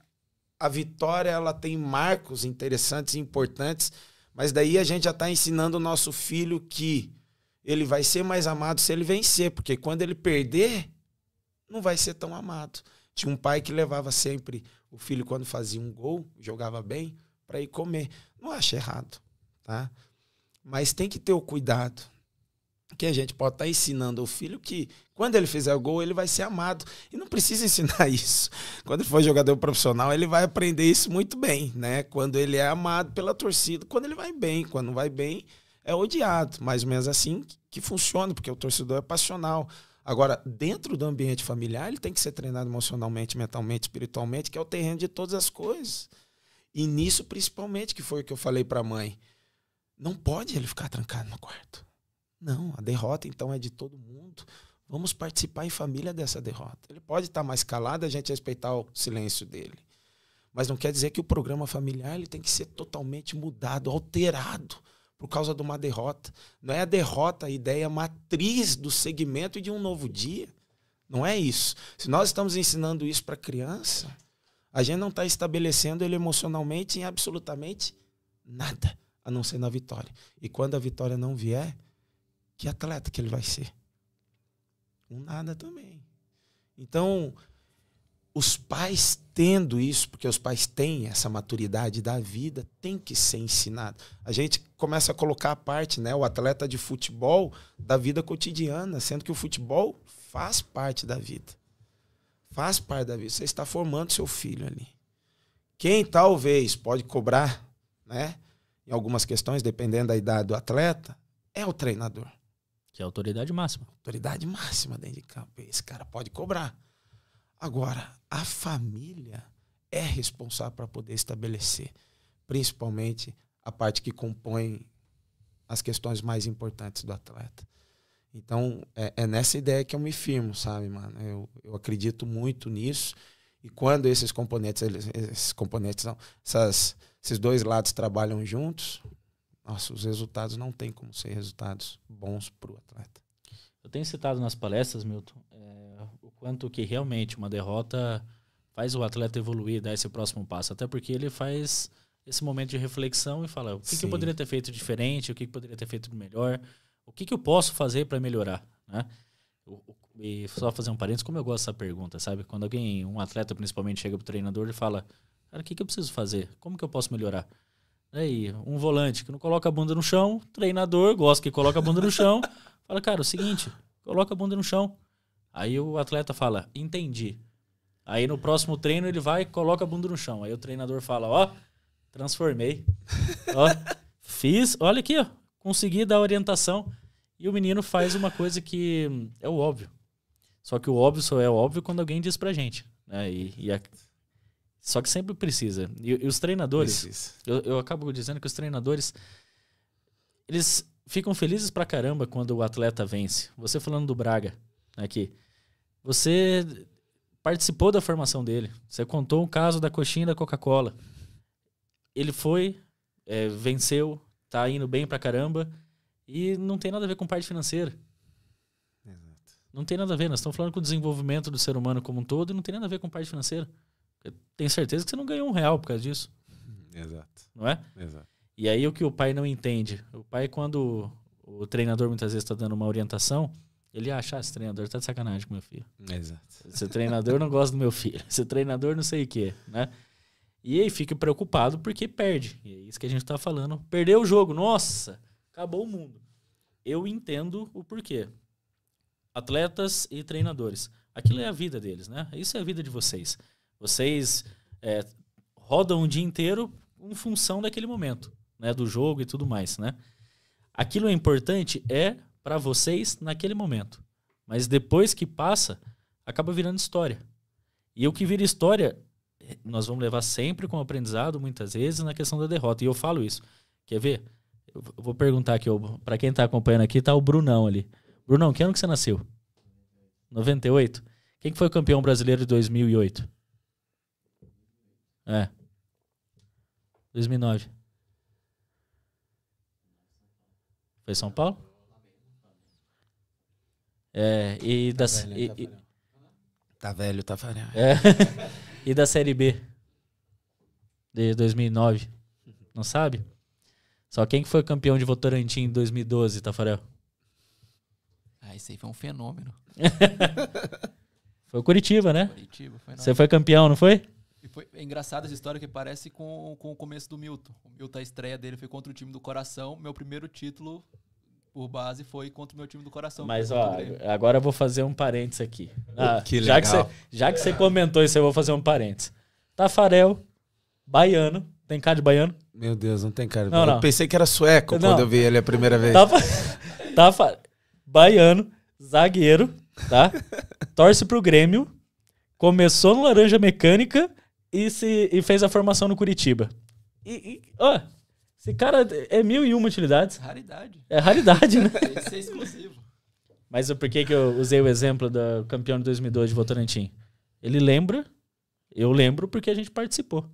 A vitória ela tem marcos interessantes e importantes, mas daí a gente já está ensinando o nosso filho que ele vai ser mais amado se ele vencer, porque quando ele perder, não vai ser tão amado. Tinha um pai que levava sempre o filho quando fazia um gol, jogava bem, para ir comer. Não acho errado, tá? Mas tem que ter o cuidado que a gente pode estar tá ensinando ao filho que quando ele fizer o gol, ele vai ser amado. E não precisa ensinar isso. Quando ele for jogador profissional, ele vai aprender isso muito bem, né? Quando ele é amado pela torcida, quando ele vai bem, quando não vai bem, é odiado. Mais ou menos assim que funciona, porque o torcedor é passional. Agora, dentro do ambiente familiar, ele tem que ser treinado emocionalmente, mentalmente, espiritualmente, que é o terreno de todas as coisas. E nisso, principalmente, que foi o que eu falei para a mãe. Não pode ele ficar trancado no quarto não, a derrota então é de todo mundo. Vamos participar em família dessa derrota. Ele pode estar mais calado, a gente respeitar o silêncio dele. Mas não quer dizer que o programa familiar ele tem que ser totalmente mudado, alterado por causa de uma derrota. Não é a derrota a ideia matriz do segmento e de um novo dia. Não é isso. Se nós estamos ensinando isso para a criança, a gente não está estabelecendo ele emocionalmente em absolutamente nada, a não ser na vitória. E quando a vitória não vier, que atleta que ele vai ser? Um nada também. Então, os pais tendo isso, porque os pais têm essa maturidade da vida, tem que ser ensinado. A gente começa a colocar a parte, né, o atleta de futebol da vida cotidiana, sendo que o futebol faz parte da vida. Faz parte da vida. Você está formando seu filho ali. Quem talvez pode cobrar, né, em algumas questões, dependendo da idade do atleta, é o treinador. Que é a autoridade máxima. Autoridade máxima dentro de campo. Esse cara pode cobrar. Agora, a família é responsável para poder estabelecer, principalmente a parte que compõe as questões mais importantes do atleta. Então, é, é nessa ideia que eu me firmo, sabe, mano? Eu, eu acredito muito nisso. E quando esses componentes, eles, esses componentes não, essas, esses dois lados trabalham juntos, nossa, os resultados não tem como ser resultados bons para o atleta. Eu tenho citado nas palestras, Milton, é, o quanto que realmente uma derrota faz o atleta evoluir, dar esse próximo passo. Até porque ele faz esse momento de reflexão e fala o que, que eu poderia ter feito diferente, o que, que eu poderia ter feito melhor, o que, que eu posso fazer para melhorar, né? E só fazer um parênteses, como eu gosto dessa pergunta, sabe? Quando alguém, um atleta principalmente, chega pro treinador e fala, cara, o que, que eu preciso fazer? Como que eu posso melhorar? Aí, um volante que não coloca a bunda no chão, treinador gosta que coloca a bunda no chão, fala, cara, é o seguinte, coloca a bunda no chão. Aí o atleta fala, entendi. Aí no próximo treino ele vai e coloca a bunda no chão. Aí o treinador fala, ó, transformei. ó, fiz, olha aqui, ó, consegui dar orientação. E o menino faz uma coisa que é o óbvio. Só que o óbvio só é óbvio quando alguém diz pra gente. Né? E, e a, só que sempre precisa. E, e os treinadores. Eu, eu acabo dizendo que os treinadores. Eles ficam felizes pra caramba quando o atleta vence. Você falando do Braga aqui. Né, você participou da formação dele. Você contou o caso da coxinha e da Coca-Cola. Ele foi, é, venceu, tá indo bem pra caramba. E não tem nada a ver com parte financeira. Exato. Não tem nada a ver. Nós estamos falando com o desenvolvimento do ser humano como um todo e não tem nada a ver com parte financeira. Tenho certeza que você não ganhou um real por causa disso. Uhum, exato. Não é? Exato. E aí o que o pai não entende? O pai, quando o treinador muitas vezes está dando uma orientação, ele acha, ah, esse treinador tá de sacanagem com meu filho. Exato. Esse treinador não gosta do meu filho. Esse treinador não sei o quê, né? E aí fica preocupado porque perde. E é isso que a gente tá falando. Perdeu o jogo, nossa, acabou o mundo. Eu entendo o porquê. Atletas e treinadores. Aquilo é a vida deles, né? Isso é a vida de vocês. Vocês é, rodam o dia inteiro em função daquele momento, né? Do jogo e tudo mais, né? Aquilo é importante é para vocês naquele momento, mas depois que passa, acaba virando história. E o que vira história, nós vamos levar sempre como aprendizado, muitas vezes, na questão da derrota. E eu falo isso. Quer ver? Eu vou perguntar aqui, para quem tá acompanhando aqui, tá o Brunão ali. Brunão, que ano que você nasceu? 98. Quem que foi campeão brasileiro de 2008? É. 2009. Foi São Paulo? É, e tá da. Velho, e, tá e, tá velho, tá É. e da Série B de 2009. Não sabe? Só quem que foi campeão de Votorantim em 2012, Tafarel? Ah, esse aí foi um fenômeno. foi o Curitiba, né? Curitiba, foi Você foi campeão, não foi? foi é engraçada essa história que parece com, com o começo do Milton. O Milton, a estreia dele foi contra o time do coração. Meu primeiro título por base foi contra o meu time do coração. Mas ó, agora eu vou fazer um parênteses aqui. Ah, que legal. Já que, você, já que você comentou isso, eu vou fazer um parênteses. Tafarel, baiano. Tem cara de baiano? Meu Deus, não tem cara de não, Não. Eu pensei que era sueco não. quando eu vi ele a primeira vez. Tafa, tafa, baiano, zagueiro, tá? Torce pro Grêmio. Começou no Laranja Mecânica e, se, e fez a formação no Curitiba. E, e ó, esse cara é mil e uma utilidades. Raridade. É raridade, né? exclusivo. Mas por que, que eu usei o exemplo do campeão de 2002 de Votorantim? Ele lembra, eu lembro porque a gente participou.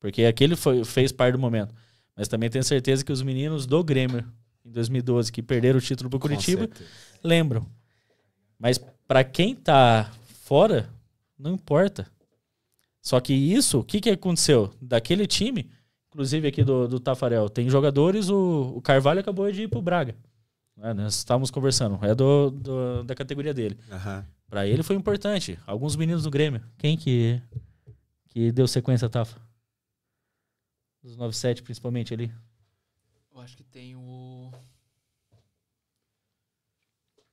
Porque aquele foi, fez parte do momento. Mas também tenho certeza que os meninos do Grêmio, em 2012, que perderam o título pro Curitiba, lembram. Mas para quem tá fora, não importa. Só que isso, o que, que aconteceu? Daquele time, inclusive aqui do, do Tafarel, tem jogadores, o, o Carvalho acabou de ir pro Braga. É, nós estávamos conversando, é do, do da categoria dele. Uhum. Para ele foi importante. Alguns meninos do Grêmio. Quem que, que deu sequência, Tafa? Dos 97, principalmente ali. Eu acho que tem o.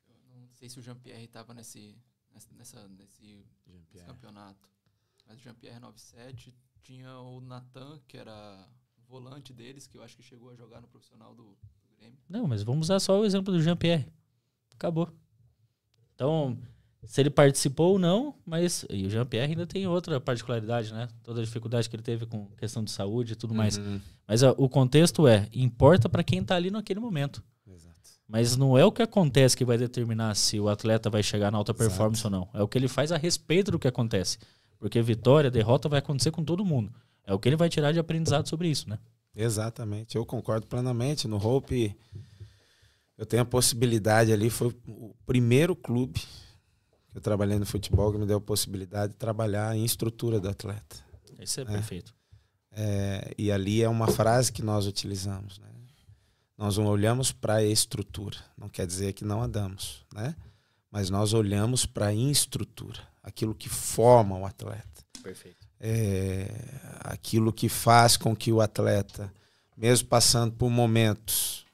Eu não sei se o Jean-Pierre estava nesse, nessa, nesse, nesse campeonato a Jean-Pierre 97, tinha o Natan, que era volante deles, que eu acho que chegou a jogar no profissional do, do Grêmio. Não, mas vamos usar só o exemplo do Jean-Pierre. Acabou. Então, se ele participou ou não, mas e o Jean-Pierre ainda tem outra particularidade, né? Toda a dificuldade que ele teve com questão de saúde e tudo uhum. mais. Mas ó, o contexto é, importa para quem tá ali naquele momento. Mas não é o que acontece que vai determinar se o atleta vai chegar na alta performance Exato. ou não. É o que ele faz a respeito do que acontece. Porque vitória, derrota vai acontecer com todo mundo. É o que ele vai tirar de aprendizado sobre isso, né? Exatamente. Eu concordo plenamente. No Hope, eu tenho a possibilidade ali, foi o primeiro clube que eu trabalhei no futebol que me deu a possibilidade de trabalhar em estrutura do atleta. Isso é né? perfeito. É, e ali é uma frase que nós utilizamos, né? Nós não olhamos para a estrutura, não quer dizer que não a damos, né? Mas nós olhamos para a estrutura aquilo que forma o atleta. Perfeito. É, aquilo que faz com que o atleta, mesmo passando por momentos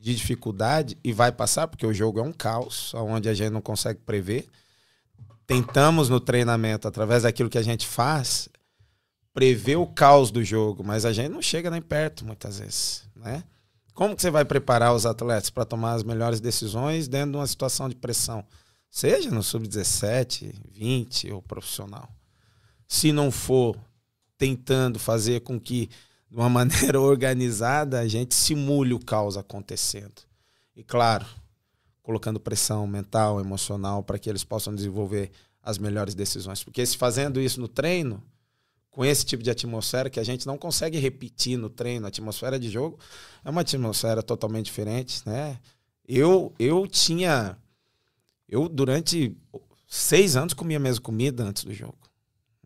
de dificuldade, e vai passar, porque o jogo é um caos, onde a gente não consegue prever, tentamos no treinamento, através daquilo que a gente faz, prever o caos do jogo, mas a gente não chega nem perto muitas vezes, né? Como que você vai preparar os atletas para tomar as melhores decisões dentro de uma situação de pressão? seja no sub-17, 20 ou profissional. Se não for tentando fazer com que, de uma maneira organizada, a gente simule o caos acontecendo. E claro, colocando pressão mental, emocional, para que eles possam desenvolver as melhores decisões. Porque se fazendo isso no treino, com esse tipo de atmosfera que a gente não consegue repetir no treino, a atmosfera de jogo é uma atmosfera totalmente diferente, né? Eu, eu tinha eu, durante seis anos, comia a mesma comida antes do jogo.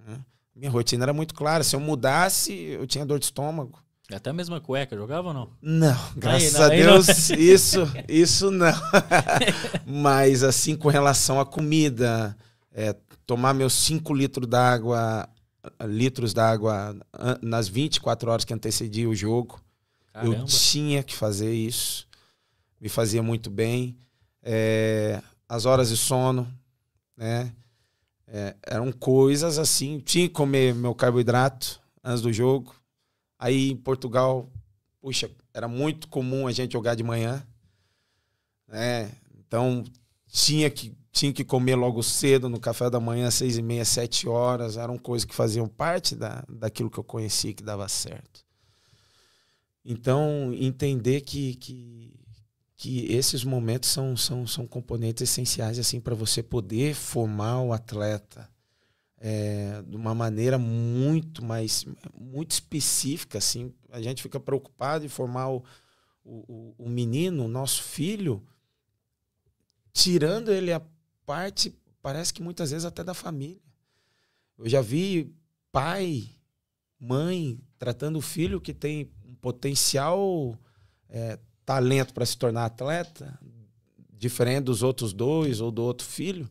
Né? Minha rotina era muito clara. Se eu mudasse, eu tinha dor de estômago. É até a mesma cueca, jogava ou não? Não, graças aí, não, a Deus, isso, isso não. Mas assim, com relação à comida, é, tomar meus 5 litros d'água, litros d'água nas 24 horas que antecedia o jogo. Caramba. Eu tinha que fazer isso. Me fazia muito bem. É, as horas de sono, né? É, eram coisas assim. Tinha que comer meu carboidrato antes do jogo. Aí em Portugal, puxa, era muito comum a gente jogar de manhã, né? Então tinha que tinha que comer logo cedo no café da manhã, seis e meia, sete horas. Eram coisas que faziam parte da, daquilo que eu conhecia que dava certo. Então entender que, que que esses momentos são, são, são componentes essenciais assim para você poder formar o atleta é, de uma maneira muito mais muito específica assim a gente fica preocupado em formar o, o, o menino o nosso filho tirando ele a parte parece que muitas vezes até da família eu já vi pai mãe tratando o filho que tem um potencial é, talento para se tornar atleta, diferente dos outros dois ou do outro filho,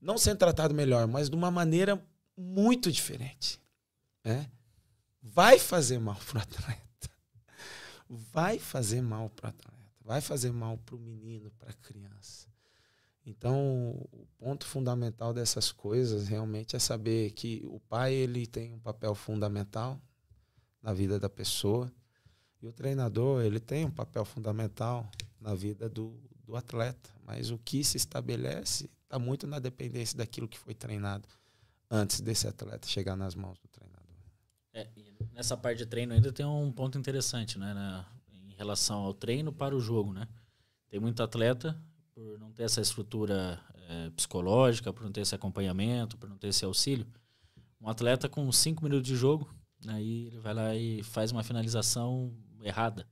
não sendo tratado melhor, mas de uma maneira muito diferente. Né? Vai fazer mal para o atleta. Vai fazer mal para o atleta. Vai fazer mal para o menino, para a criança. Então, o ponto fundamental dessas coisas realmente é saber que o pai ele tem um papel fundamental na vida da pessoa e o treinador, ele tem um papel fundamental na vida do, do atleta, mas o que se estabelece está muito na dependência daquilo que foi treinado antes desse atleta chegar nas mãos do treinador. É, nessa parte de treino ainda tem um ponto interessante, né, né, em relação ao treino para o jogo, né? Tem muito atleta por não ter essa estrutura é, psicológica, por não ter esse acompanhamento, por não ter esse auxílio. Um atleta com cinco minutos de jogo, aí né, ele vai lá e faz uma finalização errada.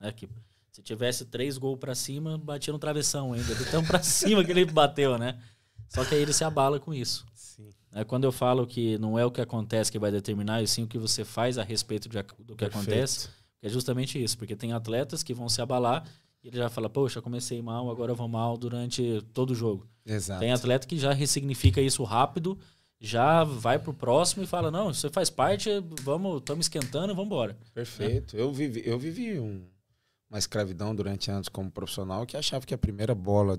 Né? Que se tivesse três gols para cima, batia no travessão ainda. Então, para cima que ele bateu, né? Só que aí ele se abala com isso. Sim. É quando eu falo que não é o que acontece que vai determinar, e sim o que você faz a respeito de, do que Perfeito. acontece, é justamente isso. Porque tem atletas que vão se abalar e ele já fala, poxa, comecei mal, agora eu vou mal durante todo o jogo. Exato. Tem atleta que já ressignifica isso rápido já vai pro próximo e fala: não, você faz parte, vamos, estamos esquentando, vamos embora. Perfeito. É. Eu vivi, eu vivi um, uma escravidão durante anos como profissional que achava que a primeira bola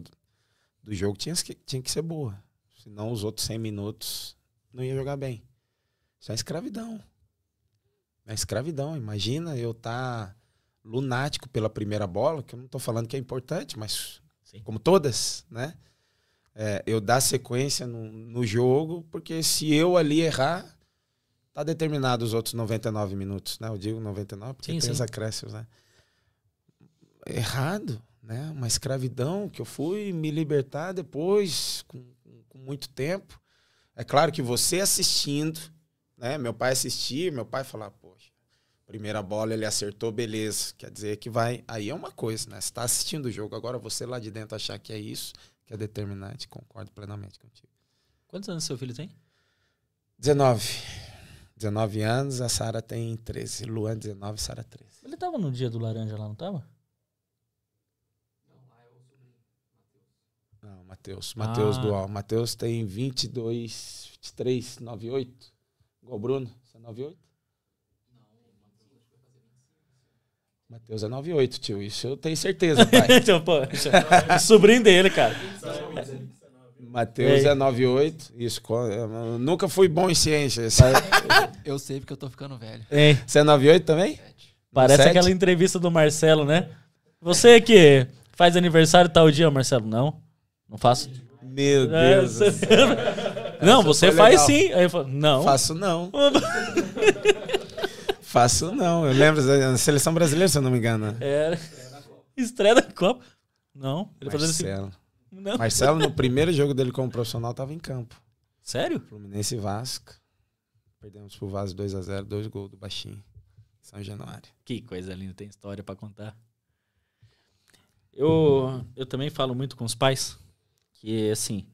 do, jogo tinha, tinha que ser boa. Senão os outros 100 minutos não ia jogar bem. Isso é escravidão. É escravidão. Imagina eu estar tá lunático pela primeira bola, que eu não estou falando que é importante, mas Sim. como todas, né? é, eu dar sequência no, no, jogo, porque se eu ali errar, tá determinado os outros 99 minutos, né? Eu digo 99 porque sim, tem sim. os acréscimos, né? Errado, né? Uma escravidão que eu fui me libertar depois, com, com muito tempo. É claro que você assistindo, né? Meu pai assistir, meu pai falar, poxa, primeira bola ele acertou, beleza. Quer dizer que vai. Aí é uma coisa, né? Você está assistindo o jogo. Agora você lá de dentro achar que é isso, que é determinante. Concordo plenamente contigo. Quantos anos seu filho tem? 19. 19 anos, a Sara tem 13. Luan, 19, Sara, 13. Ele tava no dia do laranja lá, não tava? Não, Matheus. Matheus ah. Dual. Matheus tem 22, 23, 98. Igual o Bruno. Você é 98? Mateus é 98, tio. Isso eu tenho certeza, pai. então, pô, é sobrinho dele, cara. Mateus é 98. É isso, nunca fui bom em ciências. É- eu sei porque eu tô ficando velho. Ei. Você é 98 também? Parece 7? aquela entrevista do Marcelo, né? Você que faz aniversário tal dia, Marcelo. Não, não faço. Meu ah, Deus. É, você... Não, você faz legal. sim. Aí eu falo, não. Faço não. Faço não. Eu lembro da é seleção brasileira, se eu não me engano. Era. Estreia da Copa. Não. Ele assim. Marcelo. Assim. Não. Marcelo, no primeiro jogo dele como profissional, estava em campo. Sério? Fluminense e Vasco. Perdemos pro Vasco 2x0, dois gols do Baixinho. São Januário. Que coisa linda, tem história para contar. Eu, eu também falo muito com os pais, que assim,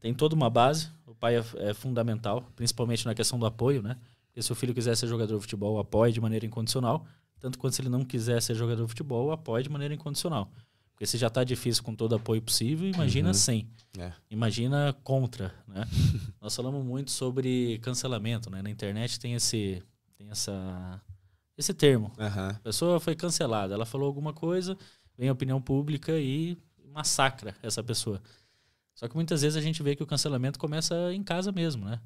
tem toda uma base, o pai é, é fundamental, principalmente na questão do apoio, né? E se o filho quiser ser jogador de futebol, apoie de maneira incondicional. Tanto quanto se ele não quiser ser jogador de futebol, apoie de maneira incondicional. Porque se já está difícil com todo apoio possível, imagina uhum. sem. É. Imagina contra, né? Nós falamos muito sobre cancelamento, né? Na internet tem esse tem essa esse termo. Uhum. A pessoa foi cancelada, ela falou alguma coisa, vem a opinião pública e massacra essa pessoa. Só que muitas vezes a gente vê que o cancelamento começa em casa mesmo, né?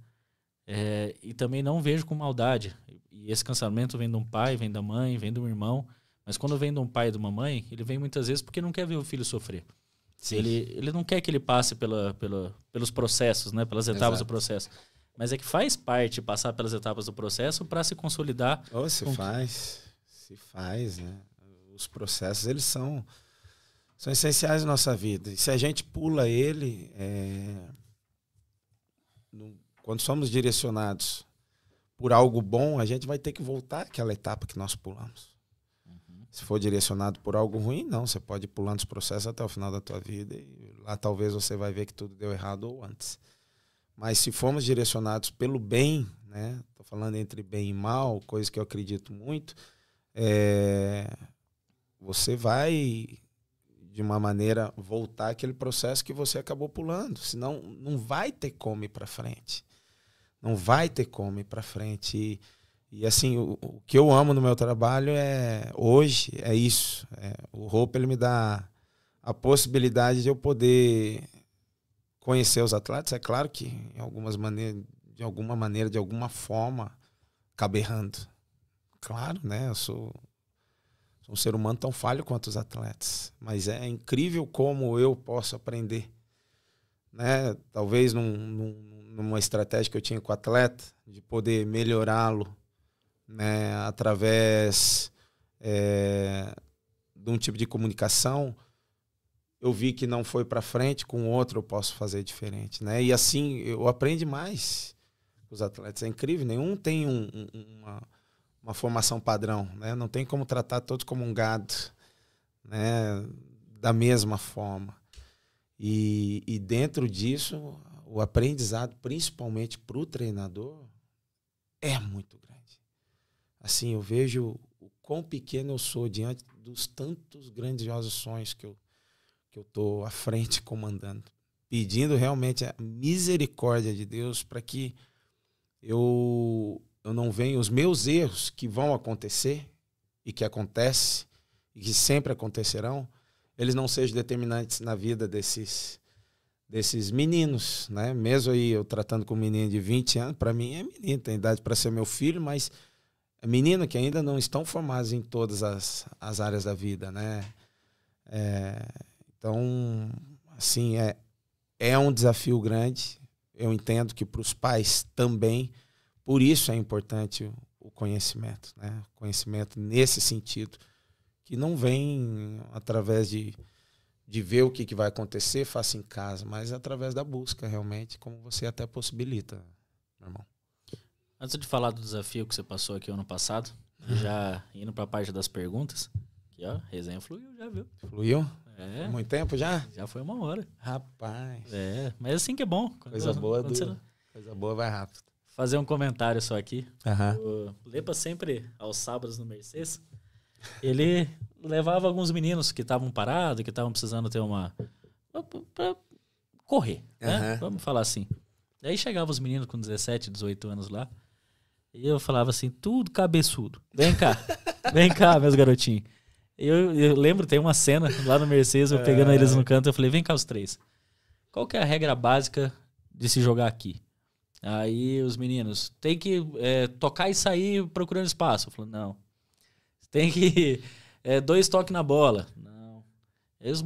É, e também não vejo com maldade. E esse cansamento vem de um pai, vem da mãe, vem de um irmão. Mas quando vem de um pai e de uma mãe, ele vem muitas vezes porque não quer ver o filho sofrer. Sim. Ele, ele não quer que ele passe pela, pela, pelos processos, né? pelas etapas Exato. do processo. Mas é que faz parte passar pelas etapas do processo para se consolidar. Oh, se com... faz. Se faz, né? Os processos, eles são, são essenciais na nossa vida. E se a gente pula ele, é... não, quando somos direcionados por algo bom, a gente vai ter que voltar àquela etapa que nós pulamos. Uhum. Se for direcionado por algo ruim, não. Você pode ir pulando os processos até o final da tua vida e lá talvez você vai ver que tudo deu errado ou antes. Mas se formos direcionados pelo bem, né? Tô falando entre bem e mal, coisa que eu acredito muito, é... você vai de uma maneira voltar aquele processo que você acabou pulando, senão não vai ter como ir para frente. Não vai ter como ir para frente. E, e assim, o, o, que eu amo no meu trabalho é hoje é isso. É, o Hope ele me dá a possibilidade de eu poder conhecer os atletas. É claro que em algumas maneiras, de alguma maneira, de alguma forma, cabe errando. Claro, né? Eu sou, sou um ser humano tão falho quanto os atletas, mas é incrível como eu posso aprender, né? Talvez num, num numa estratégia que eu tinha com o atleta, de poder melhorá-lo né, através é, de um tipo de comunicação, eu vi que não foi para frente, com outro eu posso fazer diferente. Né? E assim, eu aprendo mais os atletas. É incrível, nenhum né? tem um, uma, uma, formação padrão. Né? Não tem como tratar todos como um gado né? da mesma forma. E, e dentro disso, o aprendizado, principalmente para o treinador, é muito grande. Assim, eu vejo o quão pequeno eu sou diante dos tantos grandiosos sonhos que eu que eu estou à frente comandando, pedindo realmente a misericórdia de Deus para que eu eu não venha os meus erros que vão acontecer e que acontece e que sempre acontecerão, eles não sejam determinantes na vida desses desses meninos, né? Mesmo aí eu tratando com um menino de 20 anos, para mim é menino, tem idade para ser meu filho, mas é menino que ainda não estão formados em todas as, as áreas da vida, né? É, então, assim, é, é um desafio grande. Eu entendo que para os pais também, por isso é importante o conhecimento, né? conhecimento nesse sentido, que não vem através de de ver o que, que vai acontecer, faça em assim, casa, mas é através da busca, realmente, como você até possibilita, meu irmão. Antes de falar do desafio que você passou aqui ano passado, uhum. já indo para a parte das perguntas, que ó, resenha fluiu, já viu? Fluiu? É. Muito tempo já? Já foi uma hora. Rapaz. É, mas é assim que é bom. Quando, Coisa boa Você... Coisa boa vai rápido. Fazer um comentário só aqui. Uhum. O Lepa sempre aos sábados no Mercedes ele levava alguns meninos que estavam parados, que estavam precisando ter uma. para correr, né? Vamos falar assim. Aí chegavam os meninos com 17, 18 anos lá. E eu falava assim, tudo cabeçudo. Vem cá, vem cá, meus garotinhos. Eu, eu, lembro, tem uma cena lá no Mercedes, eu pegando eles no é. canto, eu falei, vem cá os três. Qual que é a regra básica de se jogar aqui? Aí os meninos, tem que é, tocar e sair procurando espaço. Eu falei, não, tem que. É, dois toques na bola. Não. Eles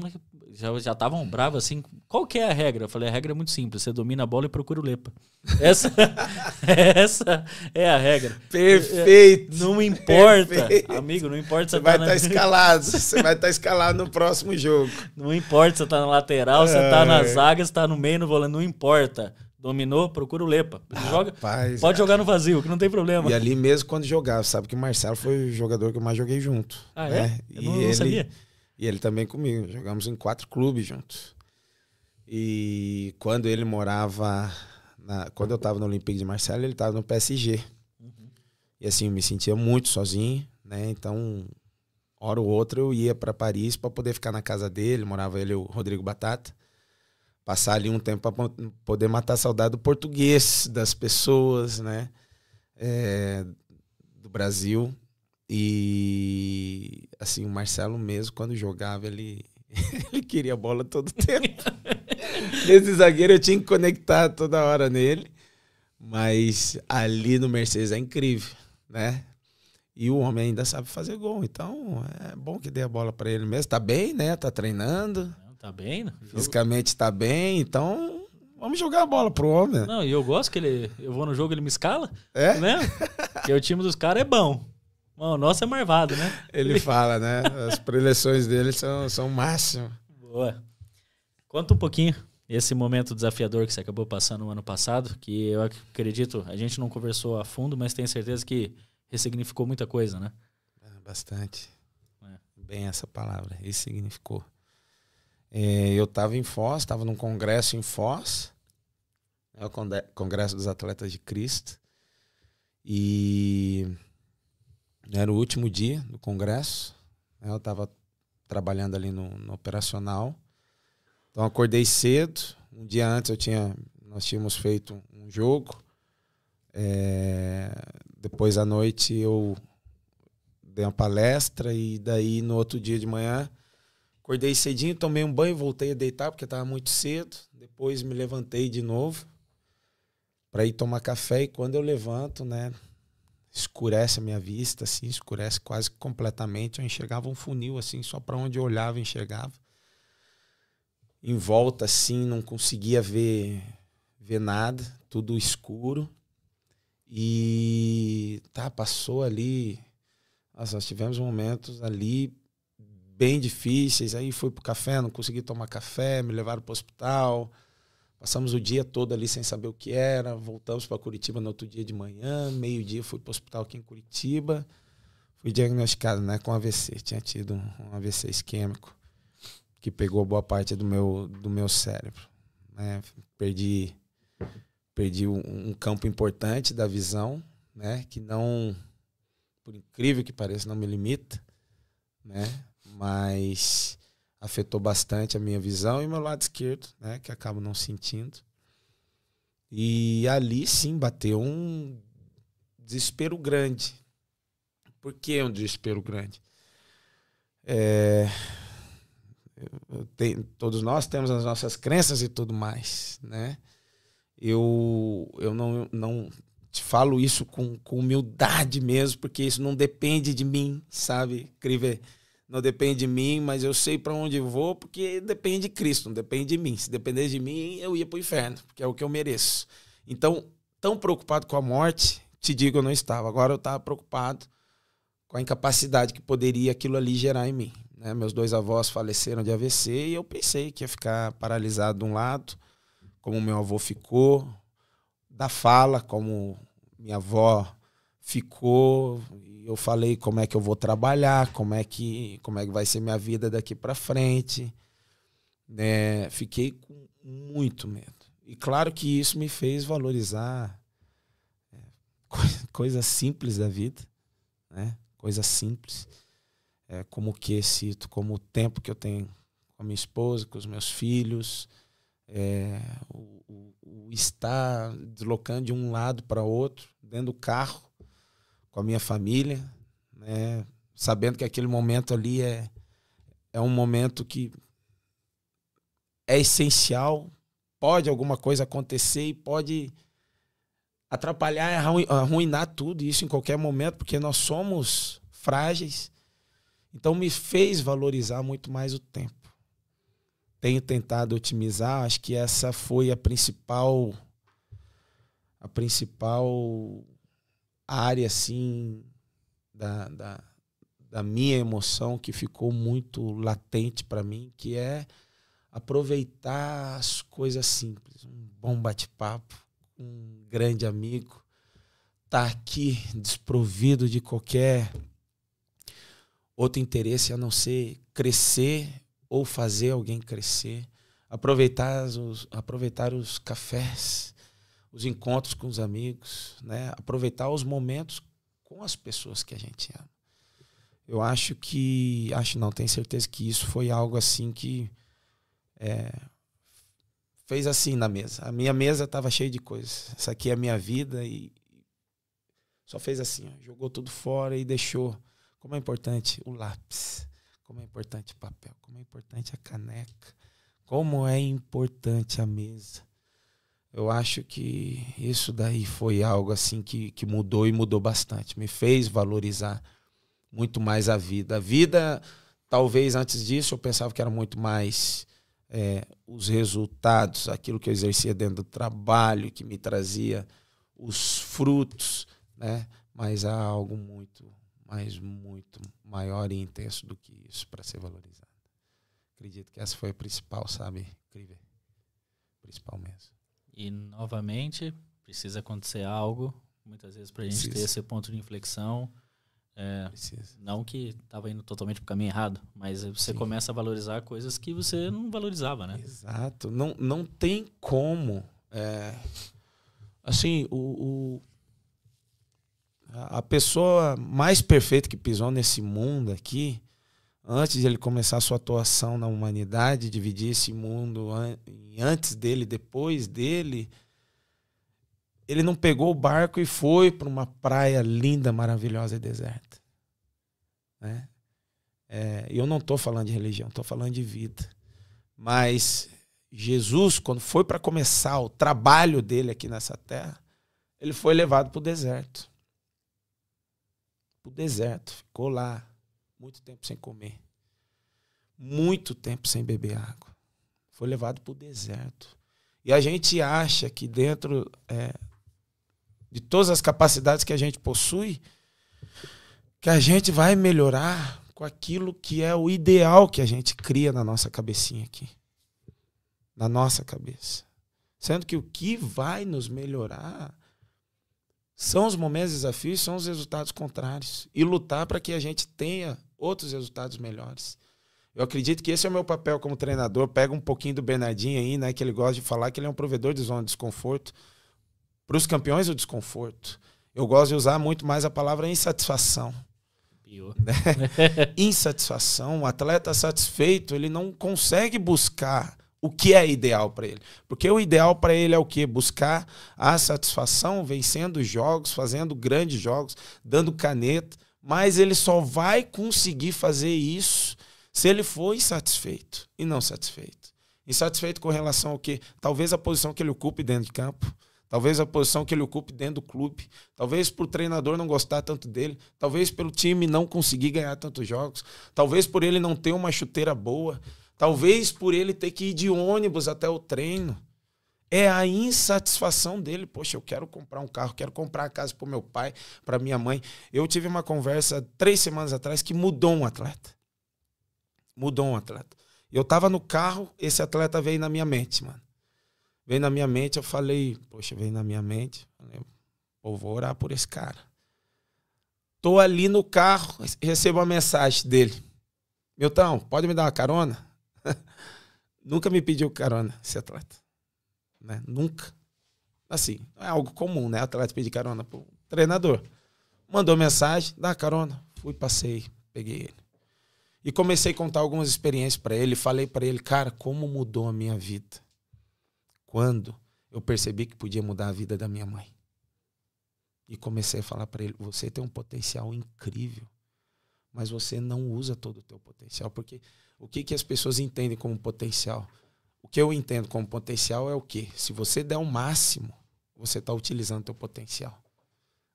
já estavam bravos assim. Qual que é a regra? Eu falei, a regra é muito simples. Você domina a bola e procura o Lepa. Essa, essa é a regra. Perfeito. É, não importa, Perfeito. amigo, não importa você, você tá vai estar tá escalado. você vai estar tá escalado no próximo jogo. Não importa se você está na lateral, se você está na é. zaga, você está no meio, no volante, não importa dominou, procura o Lepa. Joga, Rapaz, é. pode jogar no vazio, que não tem problema. E ali mesmo quando jogava, sabe que o Marcelo foi o jogador que eu mais joguei junto. Ah, é? né? é? Eu e não, ele, sabia. E ele também comigo. Jogamos em quatro clubes juntos. E quando ele morava. Na, quando eu estava no Olympique de Marcelo, ele estava no PSG. Uhum. E assim, eu me sentia muito sozinho, né? Então, hora ou outra eu ia para Paris para poder ficar na casa dele. Morava ele e o Rodrigo Batata passar ali um tempo para poder matar a saudade do português, das pessoas, né? É, do Brasil. E assim, o Marcelo mesmo, quando jogava, ele, ele queria a bola todo tempo. Esse zagueiro eu tinha que conectar toda hora nele. Mas ali no Mercedes é incrível, né? E o homem ainda sabe fazer gol. Então é bom que dê a bola para ele mesmo. Tá bem, né? Tá treinando. Tá bem, né? Fisicamente tá bem, então Vamos jogar a bola pro homem. Não, e eu gosto que ele. Eu vou no jogo, ele me escala. É? Né? Porque o time dos caras é bom. O nosso é marvado, né? Ele, fala, né? As preleções dele são, são o máximo. Boa. Conta um pouquinho esse momento desafiador que você acabou passando no ano passado, que eu acredito, a gente não conversou a fundo, mas tenho certeza que ressignificou muita coisa, né? Ah, bastante. É. Bem essa palavra, ressignificou. É, eu estava em Foz, estava num congresso em Foz, é o Congresso dos Atletas de Cristo. E era o último dia do congresso. Né, eu estava trabalhando ali no, no, operacional. Então acordei cedo. Um dia antes eu tinha, nós tínhamos feito um jogo. É, depois à noite eu dei uma palestra e daí no outro dia de manhã Acordei cedinho, tomei um banho, voltei a deitar porque estava muito cedo. Depois me levantei de novo para ir tomar café e quando eu levanto, né, escurece a minha vista assim, escurece quase completamente. Eu enxergava um funil assim, só para onde eu olhava, enxergava. Em volta assim, não conseguia ver ver nada, tudo escuro. E tá, passou ali. nós tivemos momentos ali bem difíceis. Aí fui pro café, não consegui tomar café, me levaram pro hospital. Passamos o dia todo ali sem saber o que era. Voltamos para Curitiba no outro dia de manhã. Meio-dia fui pro hospital aqui em Curitiba. Fui diagnosticado né, com AVC. Tinha tido um AVC isquêmico que pegou boa parte do meu, do meu cérebro. Né? Perdi, perdi um, um campo importante da visão, né? que não, por incrível que pareça, não me limita. Né? mas afetou bastante a minha visão e meu lado esquerdo, né, que acabo não sentindo. E ali sim bateu um desespero grande. Por que um desespero grande? É, todos nós temos as nossas crenças e tudo mais, né? Eu, eu não, não te falo isso com, com humildade mesmo, porque isso não depende de mim, sabe, Criver? não depende de mim, mas eu sei para onde vou, porque depende de Cristo, não depende de mim. Se dependesse de mim, eu ia para o inferno, porque é o que eu mereço. Então, tão preocupado com a morte, te digo, eu não estava. Agora eu estava preocupado com a incapacidade que poderia aquilo ali gerar em mim. Né? Meus dois avós faleceram de AVC e eu pensei que ia ficar paralisado de um lado, como meu avô ficou, da fala, como minha avó ficou, eu falei como é que eu vou trabalhar, como é que, como é que vai ser minha vida daqui para frente. né fiquei com muito medo. E claro que isso me fez valorizar é, coisas coisa simples da vida, né? coisas simples, é, como o que cito, como o tempo que eu tenho com a minha esposa, com os meus filhos, é, o, o, o estar deslocando de um lado para outro, dentro do carro, com a minha família, né? sabendo que aquele momento ali é, é um momento que é essencial, pode alguma coisa acontecer e pode atrapalhar, arruinar tudo isso em qualquer momento, porque nós somos frágeis. Então me fez valorizar muito mais o tempo. Tenho tentado otimizar, acho que essa foi a principal a principal área assim da, da, da minha emoção que ficou muito latente para mim, que é aproveitar as coisas simples, um bom bate-papo, um grande amigo, estar tá aqui desprovido de qualquer outro interesse a não ser crescer ou fazer alguém crescer, aproveitar os aproveitar os cafés, os encontros com os amigos, né? aproveitar os momentos com as pessoas que a gente ama. Eu acho que, acho não, tenho certeza que isso foi algo assim que é, fez assim na mesa. A minha mesa estava cheia de coisas. Essa aqui é a minha vida e só fez assim, ó, jogou tudo fora e deixou. Como é importante o lápis, como é importante o papel, como é importante a caneca, como é importante a mesa eu acho que isso daí foi algo assim que, que mudou e mudou bastante. Me fez valorizar muito mais a vida. A vida, talvez antes disso, eu pensava que era muito mais é, os resultados, aquilo que eu exercia dentro do trabalho, que me trazia os frutos, né? Mas há algo muito, mas muito maior e intenso do que isso para ser valorizado. Acredito que essa foi a principal, sabe? Incrível. Principal mesmo. E novamente precisa acontecer algo, muitas vezes para a gente ter esse ponto de inflexão. É, não que estava indo totalmente para o caminho errado, mas você Sim. começa a valorizar coisas que você não valorizava, né? Exato. Não, não tem como. É, assim, o, o, a pessoa mais perfeita que pisou nesse mundo aqui, antes de ele começar sua atuação na humanidade, dividir esse mundo antes dele, depois dele, ele não pegou o barco e foi para uma praia linda, maravilhosa e deserta. Né? É, eu não estou falando de religião, estou falando de vida. Mas Jesus, quando foi para começar o trabalho dele aqui nessa terra, ele foi levado para o deserto. Para o deserto, ficou lá muito tempo sem comer, muito tempo sem beber água. Foi levado para o deserto. E a gente acha que dentro é, de todas as capacidades que a gente possui, que a gente vai melhorar com aquilo que é o ideal que a gente cria na nossa cabecinha aqui. Na nossa cabeça. Sendo que o que vai nos melhorar são os momentos de desafios, são os resultados contrários. E lutar para que a gente tenha outros resultados melhores. Eu acredito que esse é o meu papel como treinador. Pega um pouquinho do Bernardinho aí, né? Que ele gosta de falar que ele é um provedor de zona de desconforto. Para os campeões, o desconforto. Eu gosto de usar muito mais a palavra insatisfação. Pior. Né? insatisfação. O atleta satisfeito, ele não consegue buscar o que é ideal para ele. Porque o ideal para ele é o quê? Buscar a satisfação vencendo jogos, fazendo grandes jogos, dando caneta. Mas ele só vai conseguir fazer isso se ele for insatisfeito e não satisfeito. Insatisfeito com relação ao quê? Talvez a posição que ele ocupe dentro de campo, talvez a posição que ele ocupe dentro do clube, talvez por treinador não gostar tanto dele, talvez pelo time não conseguir ganhar tantos jogos, talvez por ele não ter uma chuteira boa, talvez por ele ter que ir de ônibus até o treino. É a insatisfação dele. Poxa, eu quero comprar um carro, quero comprar a casa para meu pai, para minha mãe. Eu tive uma conversa três semanas atrás que mudou um atleta. Mudou um atleta. Eu estava no carro, esse atleta veio na minha mente, mano. Veio na minha mente, eu falei, poxa, veio na minha mente. Falei, Pô, vou orar por esse cara. Tô ali no carro, recebo uma mensagem dele. Milton, pode me dar uma carona? Nunca me pediu carona, esse atleta né? Nunca. Assim, é algo comum, né? Atleta pedir carona pro treinador. Mandou mensagem, dá carona. Fui, passei, peguei ele. E comecei a contar algumas experiências para ele, falei para ele, cara, como mudou a minha vida. Quando eu percebi que podia mudar a vida da minha mãe. E comecei a falar para ele, você tem um potencial incrível, mas você não usa todo o teu potencial, porque o que que as pessoas entendem como potencial? O que eu entendo como potencial é o quê? Se você der o máximo, você está utilizando teu potencial.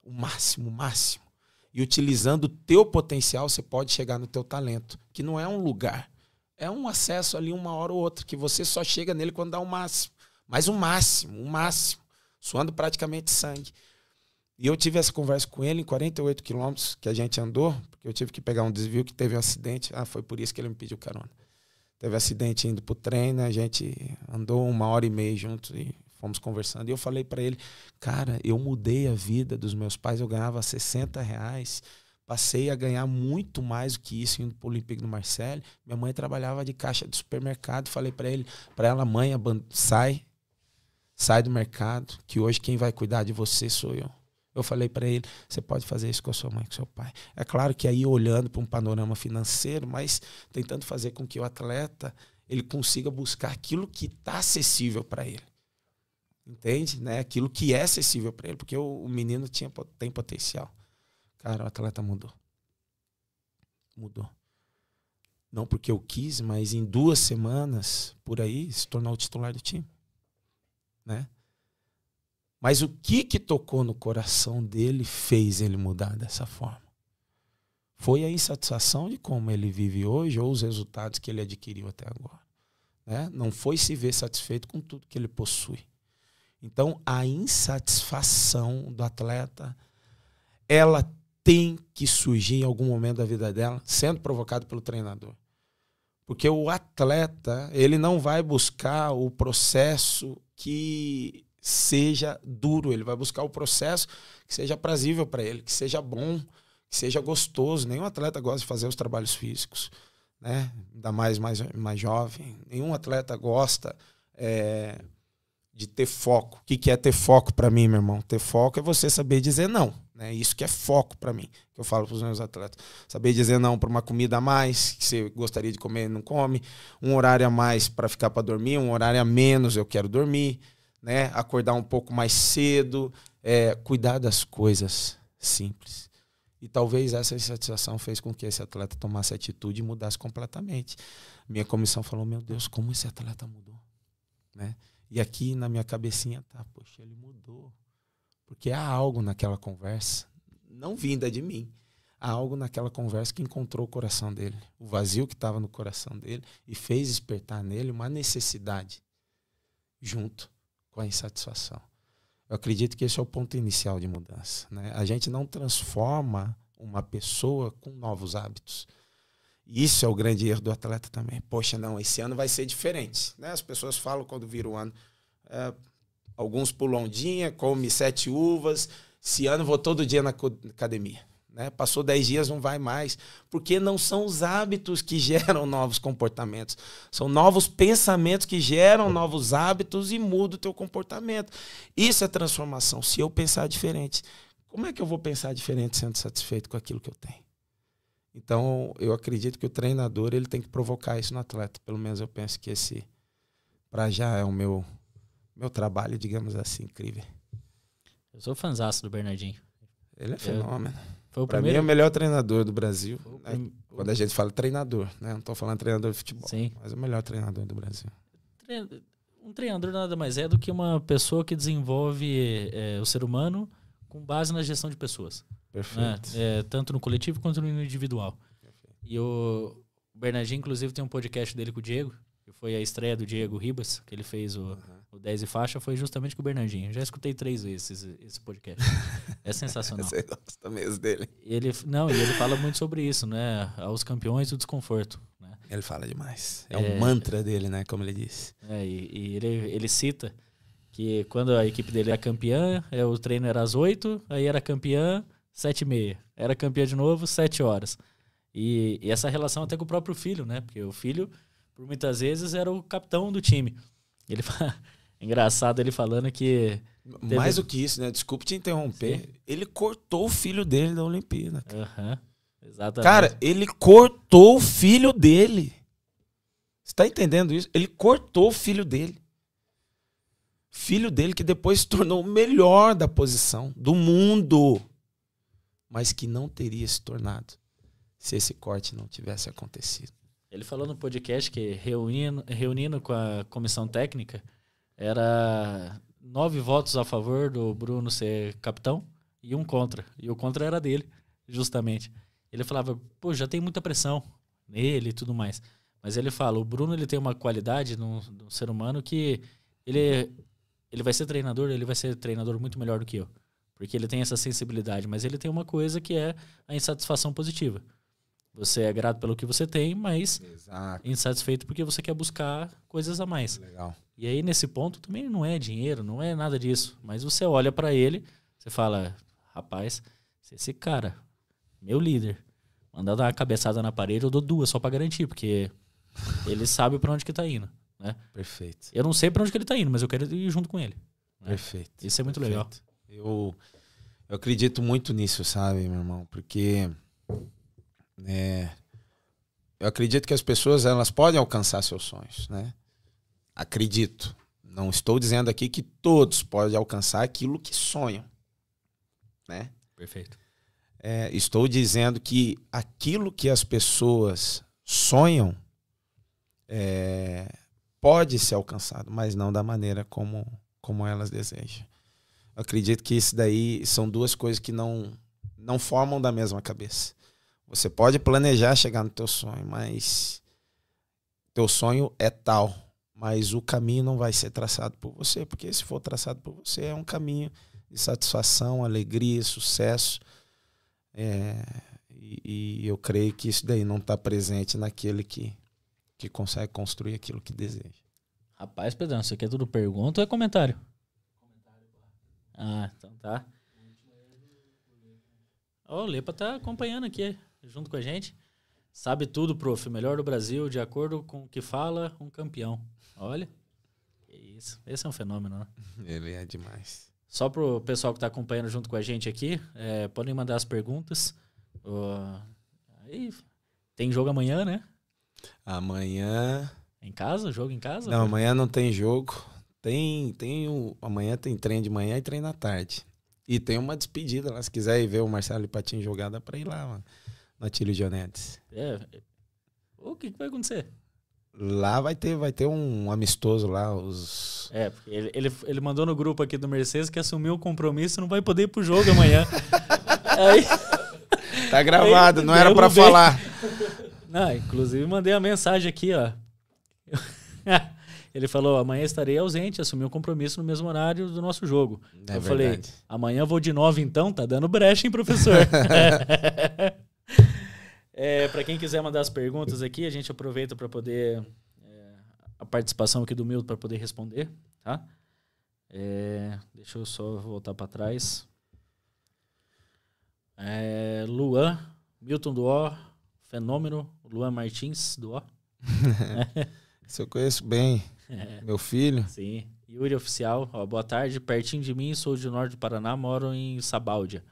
O máximo, o máximo. E utilizando o teu potencial, você pode chegar no teu talento, que não é um lugar. É um acesso ali uma hora ou outra, que você só chega nele quando dá o máximo. Mas o máximo, o máximo. Suando praticamente sangue. E eu tive essa conversa com ele em 48 quilômetros que a gente andou, porque eu tive que pegar um desvio que teve um acidente. Ah, foi por isso que ele me pediu carona. Teve acidente indo pro treino, né? a gente andou uma hora e meia juntos e fomos conversando. E eu falei para ele, cara, eu mudei a vida dos meus pais, eu ganhava 60 reais, passei a ganhar muito mais do que isso indo pro Olympique do Marcelo. Minha mãe trabalhava de caixa de supermercado, falei para ele, para ela, mãe, sai, sai do mercado, que hoje quem vai cuidar de você sou eu. Eu falei para ele: você pode fazer isso com a sua mãe, com seu pai. É claro que aí olhando para um panorama financeiro, mas tentando fazer com que o atleta ele consiga buscar aquilo que está acessível para ele. Entende? Né? Aquilo que é acessível para ele, porque o, o menino tinha, tem potencial. Cara, o atleta mudou. Mudou não porque eu quis, mas em duas semanas por aí se tornou o titular do time, né? Mas o que que tocou no coração dele fez ele mudar dessa forma? Foi a insatisfação de como ele vive hoje ou os resultados que ele adquiriu até agora. Né? Não foi se ver satisfeito com tudo que ele possui. Então, a insatisfação do atleta, ela tem que surgir em algum momento da vida dela, sendo provocado pelo treinador. Porque o atleta, ele não vai buscar o processo que seja duro, ele vai buscar o processo que seja prazível para ele, que seja bom, que seja gostoso. Nenhum atleta gosta de fazer os trabalhos físicos, né? Ainda mais mais, mais jovem. Nenhum atleta gosta é, de ter foco. O que, que é ter foco para mim, meu irmão? Ter foco é você saber dizer não. Né? Isso que é foco para mim, que eu falo para os meus atletas. Saber dizer não para uma comida a mais, que você gostaria de comer e não come, um horário a mais para ficar para dormir, um horário a menos eu quero dormir né? Acordar um pouco mais cedo, é, cuidar das coisas simples. E talvez essa insatisfação fez com que esse atleta tomasse atitude e mudasse completamente. Minha comissão falou: Meu Deus, como esse atleta mudou? Né? E aqui na minha cabecinha tá: Poxa, ele mudou. Porque há algo naquela conversa, não vinda de mim, há algo naquela conversa que encontrou o coração dele, o vazio que estava no coração dele e fez despertar nele uma necessidade junto com a insatisfação. Eu acredito que esse é o ponto inicial de mudança. Né? A gente não transforma uma pessoa com novos hábitos. Isso é o grande erro do atleta também. Poxa, não, esse ano vai ser diferente. Né? As pessoas falam quando vira o ano. É, alguns pulondinha, come sete uvas. Esse ano vou todo dia na academia. Né? Passou 10 dias, não vai mais. Porque não são os hábitos que geram novos comportamentos. São novos pensamentos que geram novos hábitos e muda o teu comportamento. Isso é transformação. Se eu pensar diferente, como é que eu vou pensar diferente sendo satisfeito com aquilo que eu tenho? Então, eu acredito que o treinador ele tem que provocar isso no atleta. Pelo menos eu penso que esse, para já, é o meu, meu trabalho, digamos assim, incrível. Eu sou fãzaço do Bernardinho. Ele é fenômeno. Eu foi o pra primeiro. Mim, é o melhor treinador do Brasil. Né? Quando a gente fala treinador, né? Não estou falando treinador de futebol, Sim. mas é o melhor treinador do Brasil. Um treinador nada mais é do que uma pessoa que desenvolve é, o ser humano com base na gestão de pessoas. Perfeito. Né? É, tanto no coletivo quanto no individual. Perfeito. E o Bernardinho, inclusive, tem um podcast dele com o Diego, que foi a estreia do Diego Ribas, que ele fez o. Uhum o 10 e faixa foi justamente com o Bernardinho. já escutei três vezes esse, esse podcast. É sensacional. Você gosta mesmo dele. Ele, não, e ele fala muito sobre isso, né? Aos campeões o desconforto. Né? Ele fala demais. É, é um mantra dele, né? Como ele disse. É, e, e ele, ele cita que quando a equipe dele era é campeã, é, o treino era às 8, aí era campeã, 7 e meia. Era campeã de novo, 7 horas. E, e, essa relação até com o próprio filho, né? Porque o filho, por muitas vezes, era o capitão do time. Ele fala, Engraçado ele falando que. Teve... Mais do que isso, né? Desculpe te interromper. Sim. Ele cortou o filho dele da Olimpíada. Aham. Uhum. Exatamente. Cara, ele cortou o filho dele. Você tá entendendo isso? Ele cortou o filho dele. Filho dele que depois se tornou o melhor da posição do mundo, mas que não teria se tornado se esse corte não tivesse acontecido. Ele falou no podcast que reunindo, reunindo com a comissão técnica, era nove votos a favor do Bruno ser capitão e um contra. E o contra era dele, justamente. Ele falava, pô, já tem muita pressão nele e tudo mais. Mas ele fala, o Bruno ele tem uma qualidade no, no ser humano que ele, ele vai ser treinador, ele vai ser treinador muito melhor do que eu. Porque ele tem essa sensibilidade, mas ele tem uma coisa que é a insatisfação positiva. Você é grato pelo que você tem, mas Exato. insatisfeito porque você quer buscar coisas a mais. Legal. E aí, nesse ponto, também não é dinheiro, não é nada disso. Mas você olha para ele, você fala, rapaz, se esse cara, meu líder, mandar dar uma cabeçada na parede, eu dou duas só para garantir, porque ele sabe para onde que tá indo, né? Perfeito. Eu não sei para onde que ele tá indo, mas eu quero ir junto com ele. Né? Perfeito. Isso é muito Perfeito. legal. Eu, eu acredito muito nisso, sabe, meu irmão? Porque é, eu acredito que as pessoas elas podem alcançar seus sonhos, né? Acredito. Não estou dizendo aqui que todos podem alcançar aquilo que sonham, né? Perfeito. É, estou dizendo que aquilo que as pessoas sonham é, pode ser alcançado, mas não da maneira como, como elas desejam. Eu acredito que isso daí são duas coisas que não, não formam da mesma cabeça. Você pode planejar chegar no teu sonho, mas teu sonho é tal, mas o caminho não vai ser traçado por você, porque se for traçado por você é um caminho de satisfação, alegria, sucesso. É, e, e, eu creio que isso daí não está presente naquele que, que consegue construir aquilo que deseja. Rapaz, Pedrão, isso aqui é tudo pergunta ou é comentário? Ah, então tá. Ó, oh, o Lepa tá acompanhando aqui junto com a gente. Sabe tudo, prof. Melhor do Brasil, de acordo com o que fala, um campeão. Olha. Isso. Esse é um fenômeno, né? Ele é demais. Só para o pessoal que está acompanhando junto com a gente aqui, é, podem mandar as perguntas. Uh, aí, tem jogo amanhã, né? Amanhã. Em casa? Jogo em casa? Não, amanhã não tem jogo. Tem, tem o, amanhã tem trem de manhã e trem na tarde. E tem uma despedida lá. Se quiser ir ver o Marcelo Patinho jogar, dá ir lá, mano. Natílio Dionetes. É. O que, que vai acontecer? Lá vai ter, vai ter um amistoso lá, os... É, porque ele, ele, ele mandou no grupo aqui do Mercedes que assumiu o compromisso não vai poder ir pro jogo amanhã. Aí... Tá gravado, Aí, não era para falar. Não, inclusive mandei a mensagem aqui, ó. Ele falou: amanhã estarei ausente, assumi um compromisso no mesmo horário do nosso jogo. É eu verdade. falei: amanhã vou de novo, então, tá dando brecha, hein, professor? É, para quem quiser mandar as perguntas aqui, a gente aproveita para poder é, a participação aqui do Milton para poder responder, tá? É, deixa eu só voltar para trás. É, Luan, Milton do O, fenômeno, Luan Martins do O. Isso eu conheço bem. É. Meu filho. Sim. Yuri Oficial, ó, boa tarde. Pertinho de mim, sou de norte do Paraná, moro em Sabáudia.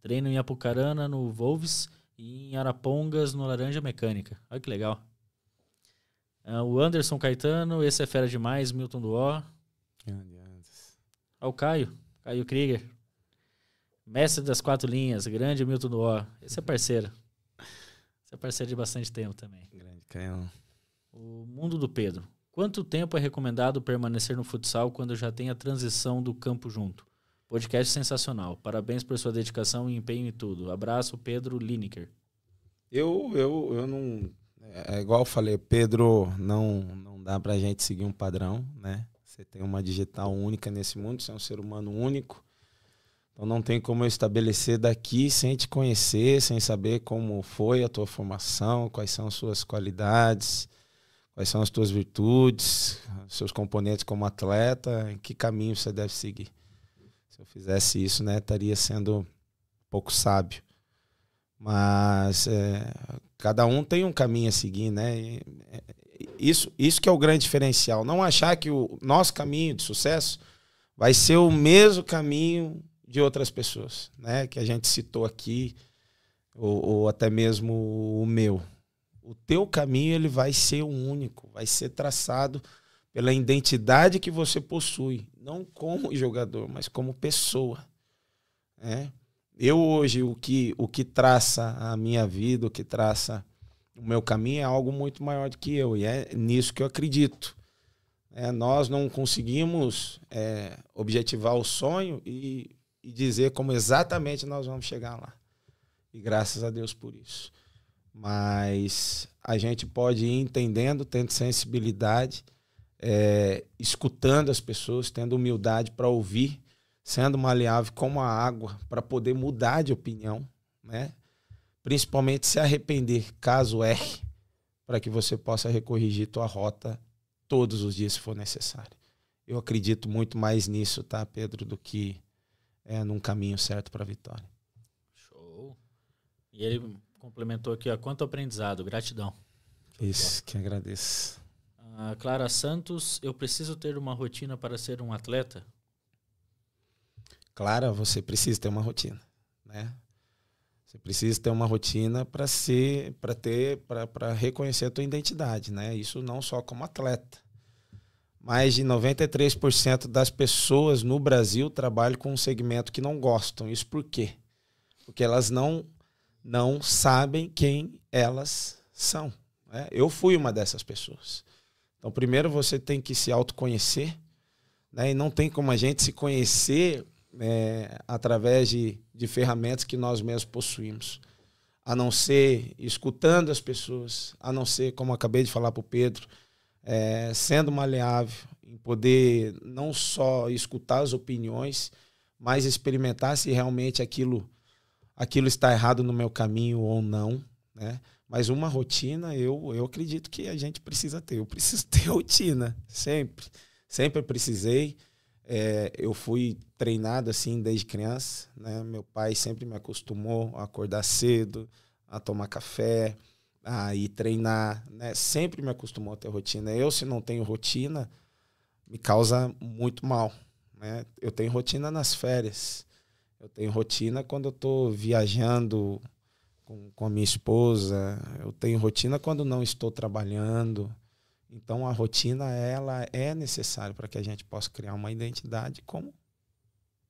Treino em Apucarana, no Wolves em Arapongas, no Laranja Mecânica. Olha que legal. Uh, o Anderson Caetano, esse é fera demais, Milton Duó. Olha o Caio, Caio Krieger. Mestre das quatro linhas, grande Milton Duó. Esse é parceiro. Esse é parceiro de bastante tempo também. Grande Caio. O Mundo do Pedro. Quanto tempo é recomendado permanecer no futsal quando já tem a transição do campo junto? Podcast sensacional. Parabéns por sua dedicação e empenho em tudo. Abraço, Pedro Lineker. Eu, eu, eu não. É, é igual eu falei, Pedro, não, não dá pra gente seguir um padrão, né? Você tem uma digital única nesse mundo, você é um ser humano único. Então não tem como eu estabelecer daqui sem te conhecer, sem saber como foi a tua formação, quais são as suas qualidades, quais são as tuas virtudes, seus componentes como atleta, em que caminho você deve seguir. Se eu fizesse isso, né, estaria sendo pouco sábio. Mas é, cada um tem um caminho a seguir, né? É, isso, isso que é o grande diferencial. Não achar que o nosso caminho de sucesso vai ser o mesmo caminho de outras pessoas, né? Que a gente citou aqui, ou, ou até mesmo o meu. O teu caminho ele vai ser o único, vai ser traçado pela identidade que você possui não como jogador, mas como pessoa. Né? Eu hoje, o que, o que traça a minha vida, o que traça o meu caminho é algo muito maior do que eu, e é nisso que eu acredito. É, nós não conseguimos é, objetivar o sonho e, e dizer como exatamente nós vamos chegar lá. E graças a Deus por isso. Mas a gente pode ir entendendo, tendo sensibilidade é, escutando as pessoas, tendo humildade para ouvir, sendo maleável como a água para poder mudar de opinião, né? Principalmente se arrepender, caso erre, para que você possa recorrigir tua rota todos os dias se for necessário. Eu acredito muito mais nisso, tá, Pedro, do que é, num caminho certo para a vitória. Show. E ele complementou aqui, ó, quanto aprendizado, gratidão. Isso, que agradeço. A ah, Clara Santos, eu preciso ter uma rotina para ser um atleta? Clara, você precisa ter uma rotina, né? Você precisa ter uma rotina para ser, para ter, para reconhecer a tua identidade, né? Isso não só como atleta. Mais de 93% das pessoas no Brasil trabalham com um segmento que não gostam. Isso por quê? Porque elas não não sabem quem elas são. Né? Eu fui uma dessas pessoas. Então, primeiro você tem que se autoconhecer, né? E não tem como a gente se conhecer é, através de, de ferramentas que nós mesmos possuímos. A não ser escutando as pessoas, a não ser, como acabei de falar para o Pedro, é, sendo maleável, em poder não só escutar as opiniões, mas experimentar se realmente aquilo, aquilo está errado no meu caminho ou não, né? Mas uma rotina, eu, eu acredito que a gente precisa ter. Eu preciso ter rotina, sempre. Sempre precisei. É, eu fui treinado assim desde criança. Né? Meu pai sempre me acostumou a acordar cedo, a tomar café, a ir treinar. Né? Sempre me acostumou a ter rotina. Eu, se não tenho rotina, me causa muito mal. Né? Eu tenho rotina nas férias. Eu tenho rotina quando eu estou viajando com, com a minha esposa. Eu tenho rotina quando não estou trabalhando. Então a rotina ela é necessária para que a gente possa criar uma identidade como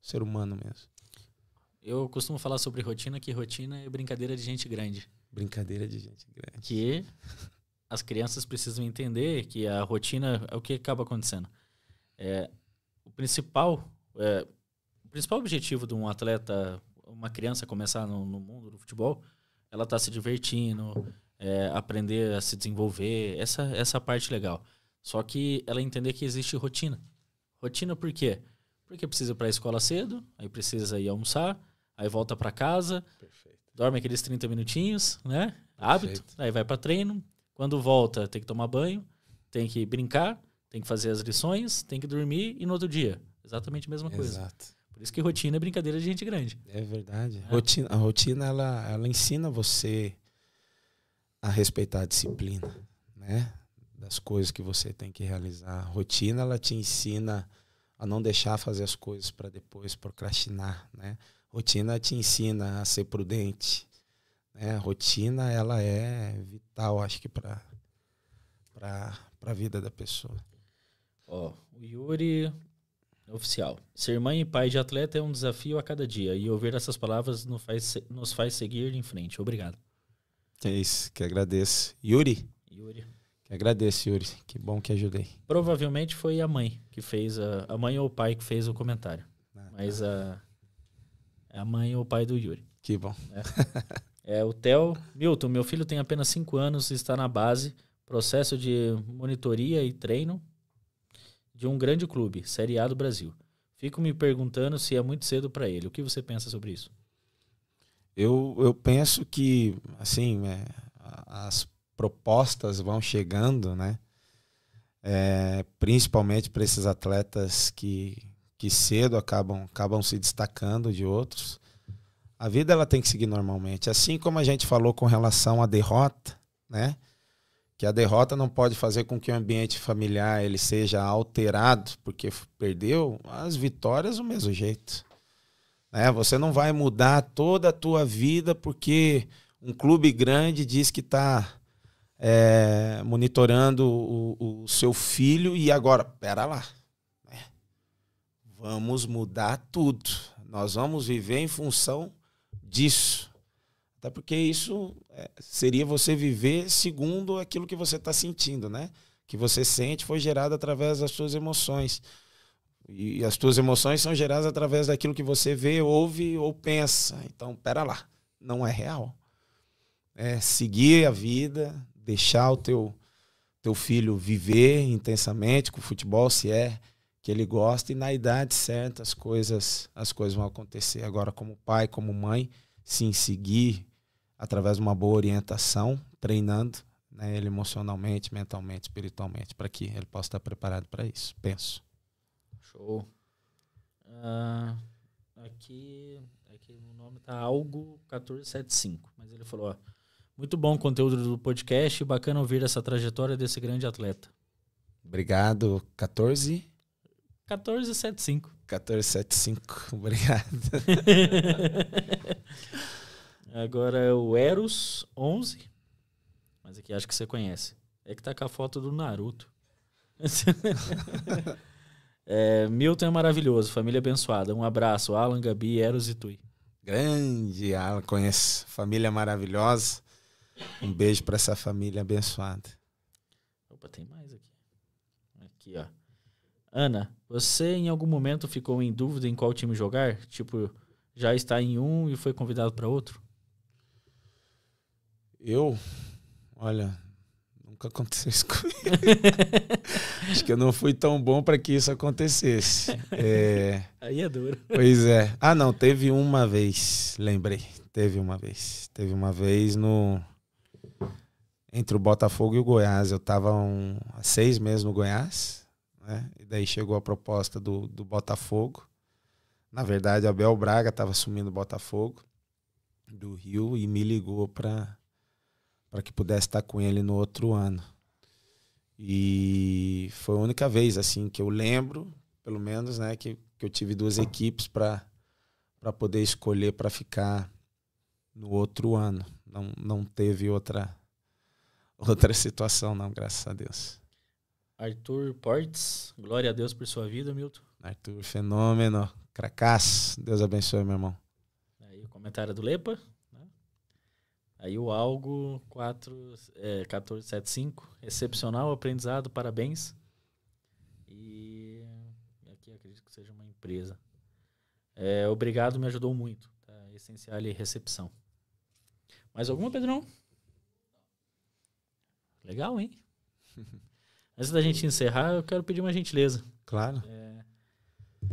ser humano mesmo. Eu costumo falar sobre rotina que rotina é brincadeira de gente grande. Brincadeira de gente grande. Que as crianças precisam entender que a rotina é o que acaba acontecendo. É, o principal é, o principal objetivo de um atleta, uma criança começar no, no mundo do futebol ela tá se divertindo, é, aprender a se desenvolver, essa, essa parte legal. Só que ela entender que existe rotina. Rotina por quê? Porque precisa ir para a escola cedo, aí precisa ir almoçar, aí volta para casa, Perfeito. dorme aqueles 30 minutinhos, né? Hábito, Perfeito. aí vai para treino. Quando volta, tem que tomar banho, tem que brincar, tem que fazer as lições, tem que dormir e no outro dia. Exatamente a mesma coisa. Exato. Por isso que rotina é brincadeira de gente grande. É verdade. É. Rotina, a rotina, ela, ela ensina você a respeitar a disciplina, né? Das coisas que você tem que realizar. A rotina, ela te ensina a não deixar fazer as coisas para depois procrastinar, né? Rotina te ensina a ser prudente. Né? A rotina, ela é vital, acho que, para a vida da pessoa. Ó, oh, o Yuri Oficial. Ser mãe e pai de atleta é um desafio a cada dia e ouvir essas palavras nos faz, nos faz seguir em frente. Obrigado. É isso, que agradeço. Yuri? Yuri. Que agradeço, Yuri. Que bom que ajudei. Provavelmente foi a mãe que fez, a, a mãe ou o pai que fez o comentário. Ah, tá. Mas a, é a mãe ou o pai do Yuri. Que bom. É, é o Theo. Milton, meu filho tem apenas 5 anos e está na base. Processo de monitoria e treino de um grande clube, Série A do Brasil. Fico me perguntando se é muito cedo para ele. O que você pensa sobre isso? Eu, eu penso que, assim, é, as propostas vão chegando, né? É, principalmente para esses atletas que, que cedo acabam, acabam se destacando de outros. A vida ela tem que seguir normalmente. Assim como a gente falou com relação à derrota, né? que a derrota não pode fazer com que o ambiente familiar ele seja alterado porque perdeu, as vitórias do mesmo jeito. Né? Você não vai mudar toda a tua vida porque um clube grande diz que está é, monitorando o, o, seu filho e agora, pera lá, né? vamos mudar tudo. Nós vamos viver em função disso. Até porque isso é, seria você viver segundo aquilo que você está sentindo, né? Que você sente foi gerado através das suas emoções. E as suas emoções são geradas através daquilo que você vê, ouve ou pensa. Então, pera lá, não é real. É seguir a vida, deixar o teu, teu filho viver intensamente com o futebol, se é que ele gosta, e na idade certa as coisas, as coisas vão acontecer. Agora, como pai, como mãe, sim, seguir através de uma boa orientação, treinando né, ele emocionalmente, mentalmente, espiritualmente, para que ele possa estar preparado para isso. Penso. Show. Uh, aqui, aqui o nome tá algo 1475, mas ele falou, ó, muito bom o conteúdo do podcast, bacana ouvir essa trajetória desse grande atleta. Obrigado, 14 1475. 1475, obrigado. Agora é o Eros 11. Mas aqui acho que você conhece. É que tá com a foto do Naruto. é, Milton é maravilhoso, família abençoada. Um abraço, Alan, Gabi, Eros e Tui. Grande Alan, conheço. Família maravilhosa. Um beijo para essa família abençoada. Opa, tem mais aqui. Aqui, ó. Ana, você em algum momento ficou em dúvida em qual time jogar? Tipo, já está em um e foi convidado para outro? Eu, olha, nunca aconteceu isso comigo. Acho que eu não fui tão bom para que isso acontecesse. É... Aí é duro. Pois é. Ah, não, teve uma vez, lembrei. Teve uma vez. Teve uma vez no entre o Botafogo e o Goiás. Eu estava um, há seis meses no Goiás, né? E daí chegou a proposta do, do Botafogo. Na verdade, Abel Braga estava assumindo o Botafogo do Rio e me ligou para para que pudesse estar com ele no outro ano. E foi a única vez assim que eu lembro, pelo menos, né, que, que eu tive duas equipes para para poder escolher para ficar no outro ano. Não, não teve outra outra situação não, graças a Deus. Arthur Portes, glória a Deus por sua vida, Milton. Arthur, fenômeno, cracás. Deus abençoe, meu irmão. Aí o comentário do Lepa. Aí o algo 4, é, 1475, excepcional aprendizado, parabéns. E aqui acredito que seja uma empresa. É, obrigado, me ajudou muito. Tá? Essencial e recepção. Mais alguma, Pedrão? Legal, hein? Antes da gente encerrar, eu quero pedir uma gentileza. Claro. É,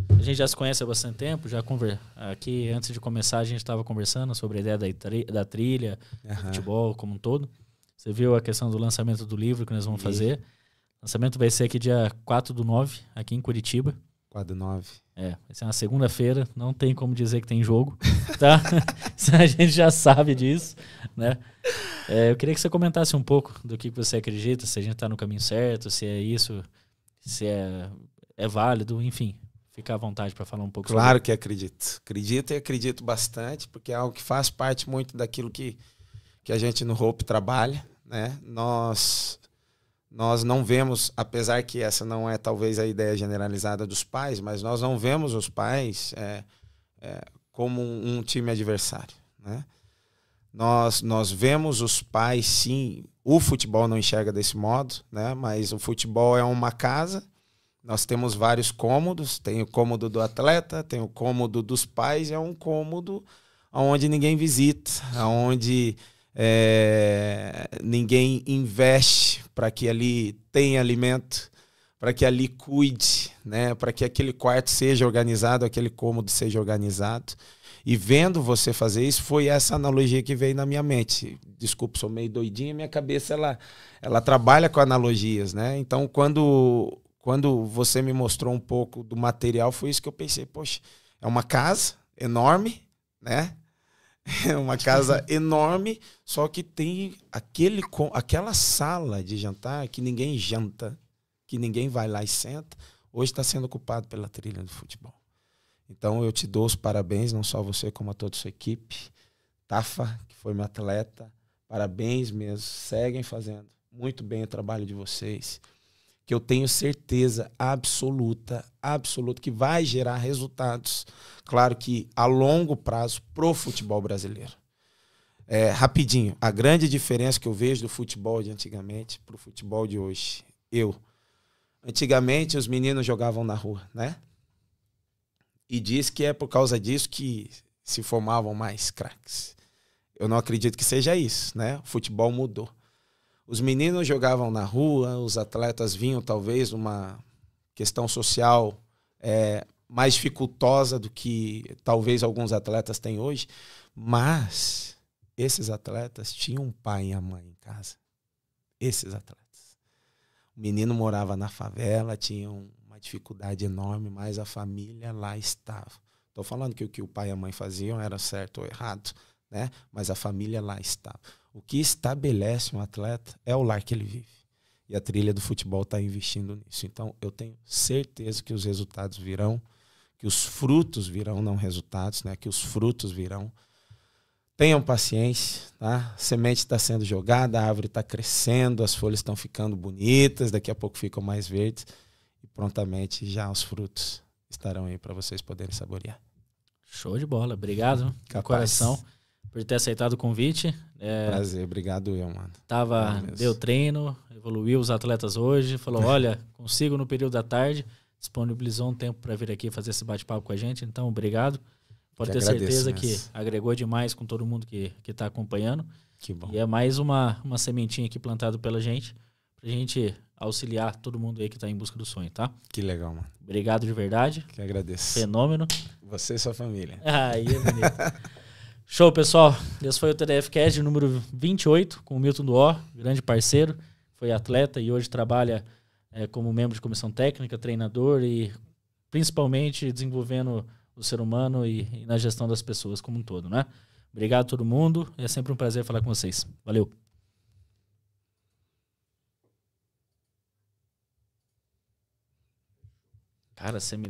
a gente já se conhece há bastante tempo, já conver... aqui antes de começar a gente estava conversando sobre a ideia da, tri... da trilha, uhum. futebol como um todo. Você viu a questão do lançamento do livro que nós vamos fazer. O lançamento vai ser aqui dia 4 do 9, aqui em Curitiba. 4 do 9. É, vai ser uma segunda-feira, não tem como dizer que tem jogo, tá? a gente já sabe disso, né? É, eu queria que você comentasse um pouco do que você acredita, se a gente está no caminho certo, se é isso, se é, é válido, enfim. Fica à vontade para falar um pouco claro sobre Claro que acredito. Acredito e acredito bastante, porque é algo que faz parte muito daquilo que, que a gente no Hope trabalha. Né? Nós, nós não vemos, apesar que essa não é talvez a ideia generalizada dos pais, mas nós não vemos os pais é, é, como um, um, time adversário. Né? Nós, nós vemos os pais, sim, o futebol não enxerga desse modo, né? mas o futebol é uma casa nós temos vários cômodos, tem o cômodo do atleta, tem o cômodo dos pais, é um cômodo onde ninguém visita, onde é, ninguém investe para que ali tenha alimento, para que ali cuide, né? para que aquele quarto seja organizado, aquele cômodo seja organizado. E vendo você fazer isso, foi essa analogia que veio na minha mente. Desculpa, sou meio doidinha, minha cabeça ela, ela trabalha com analogias, né? Então, quando quando você me mostrou um pouco do material, foi isso que eu pensei, poxa, é uma casa enorme, né? É uma casa enorme, só que tem aquele aquela sala de jantar que ninguém janta, que ninguém vai lá e senta. Hoje está sendo ocupado pela trilha do futebol. Então eu te dou os parabéns, não só você, como a toda a sua equipe. Tafa, que foi meu atleta, parabéns mesmo. Seguem fazendo muito bem o trabalho de vocês que eu tenho certeza absoluta, absoluta, que vai gerar resultados, claro que a longo prazo, pro futebol brasileiro. É, rapidinho, a grande diferença que eu vejo do futebol de antigamente pro futebol de hoje. Eu. Antigamente os meninos jogavam na rua, né? E diz que é por causa disso que se formavam mais craques. Eu não acredito que seja isso, né? O futebol mudou. Os meninos jogavam na rua, os atletas vinham talvez uma questão social é, mais dificultosa do que talvez alguns atletas têm hoje, mas esses atletas tinham um pai e a mãe em casa. Esses atletas. O menino morava na favela, tinha uma dificuldade enorme, mas a família lá estava. Estou falando que o que o pai e a mãe faziam era certo ou errado, né? mas a família lá estava. O que estabelece um atleta é o lar que ele vive. E a trilha do futebol está investindo nisso. Então, eu tenho certeza que os resultados virão, que os frutos virão, não resultados, né? Que os frutos virão. Tenham paciência, tá? A semente está sendo jogada, a árvore está crescendo, as folhas estão ficando bonitas, daqui a pouco ficam mais verdes e prontamente já os frutos estarão aí para vocês poderem saborear. Show de bola, obrigado. Capaz. coração por ter aceitado o convite. É, Prazer, obrigado eu, mano. Tava, deu treino, evoluiu os atletas hoje, falou, olha, consigo no período da tarde, disponibilizou um tempo para vir aqui fazer esse bate-papo com a gente, então obrigado. Pode ter certeza mesmo. que agregou demais com todo mundo que está acompanhando. Que bom. E é mais uma, uma sementinha aqui plantada pela gente, pra gente auxiliar todo mundo aí que tá em busca do sonho, tá? Que legal, mano. Obrigado de verdade. Que agradeço. Fenômeno. Você e sua família. Aí é bonito. Show, pessoal. Esse foi o TDF Cast número 28, com o Milton Duó, grande parceiro. Foi atleta e hoje trabalha é, como membro de comissão técnica, treinador e principalmente desenvolvendo o ser humano e, e na gestão das pessoas como um todo, né? Obrigado a todo mundo. É sempre um prazer falar com vocês. Valeu. Cara, você me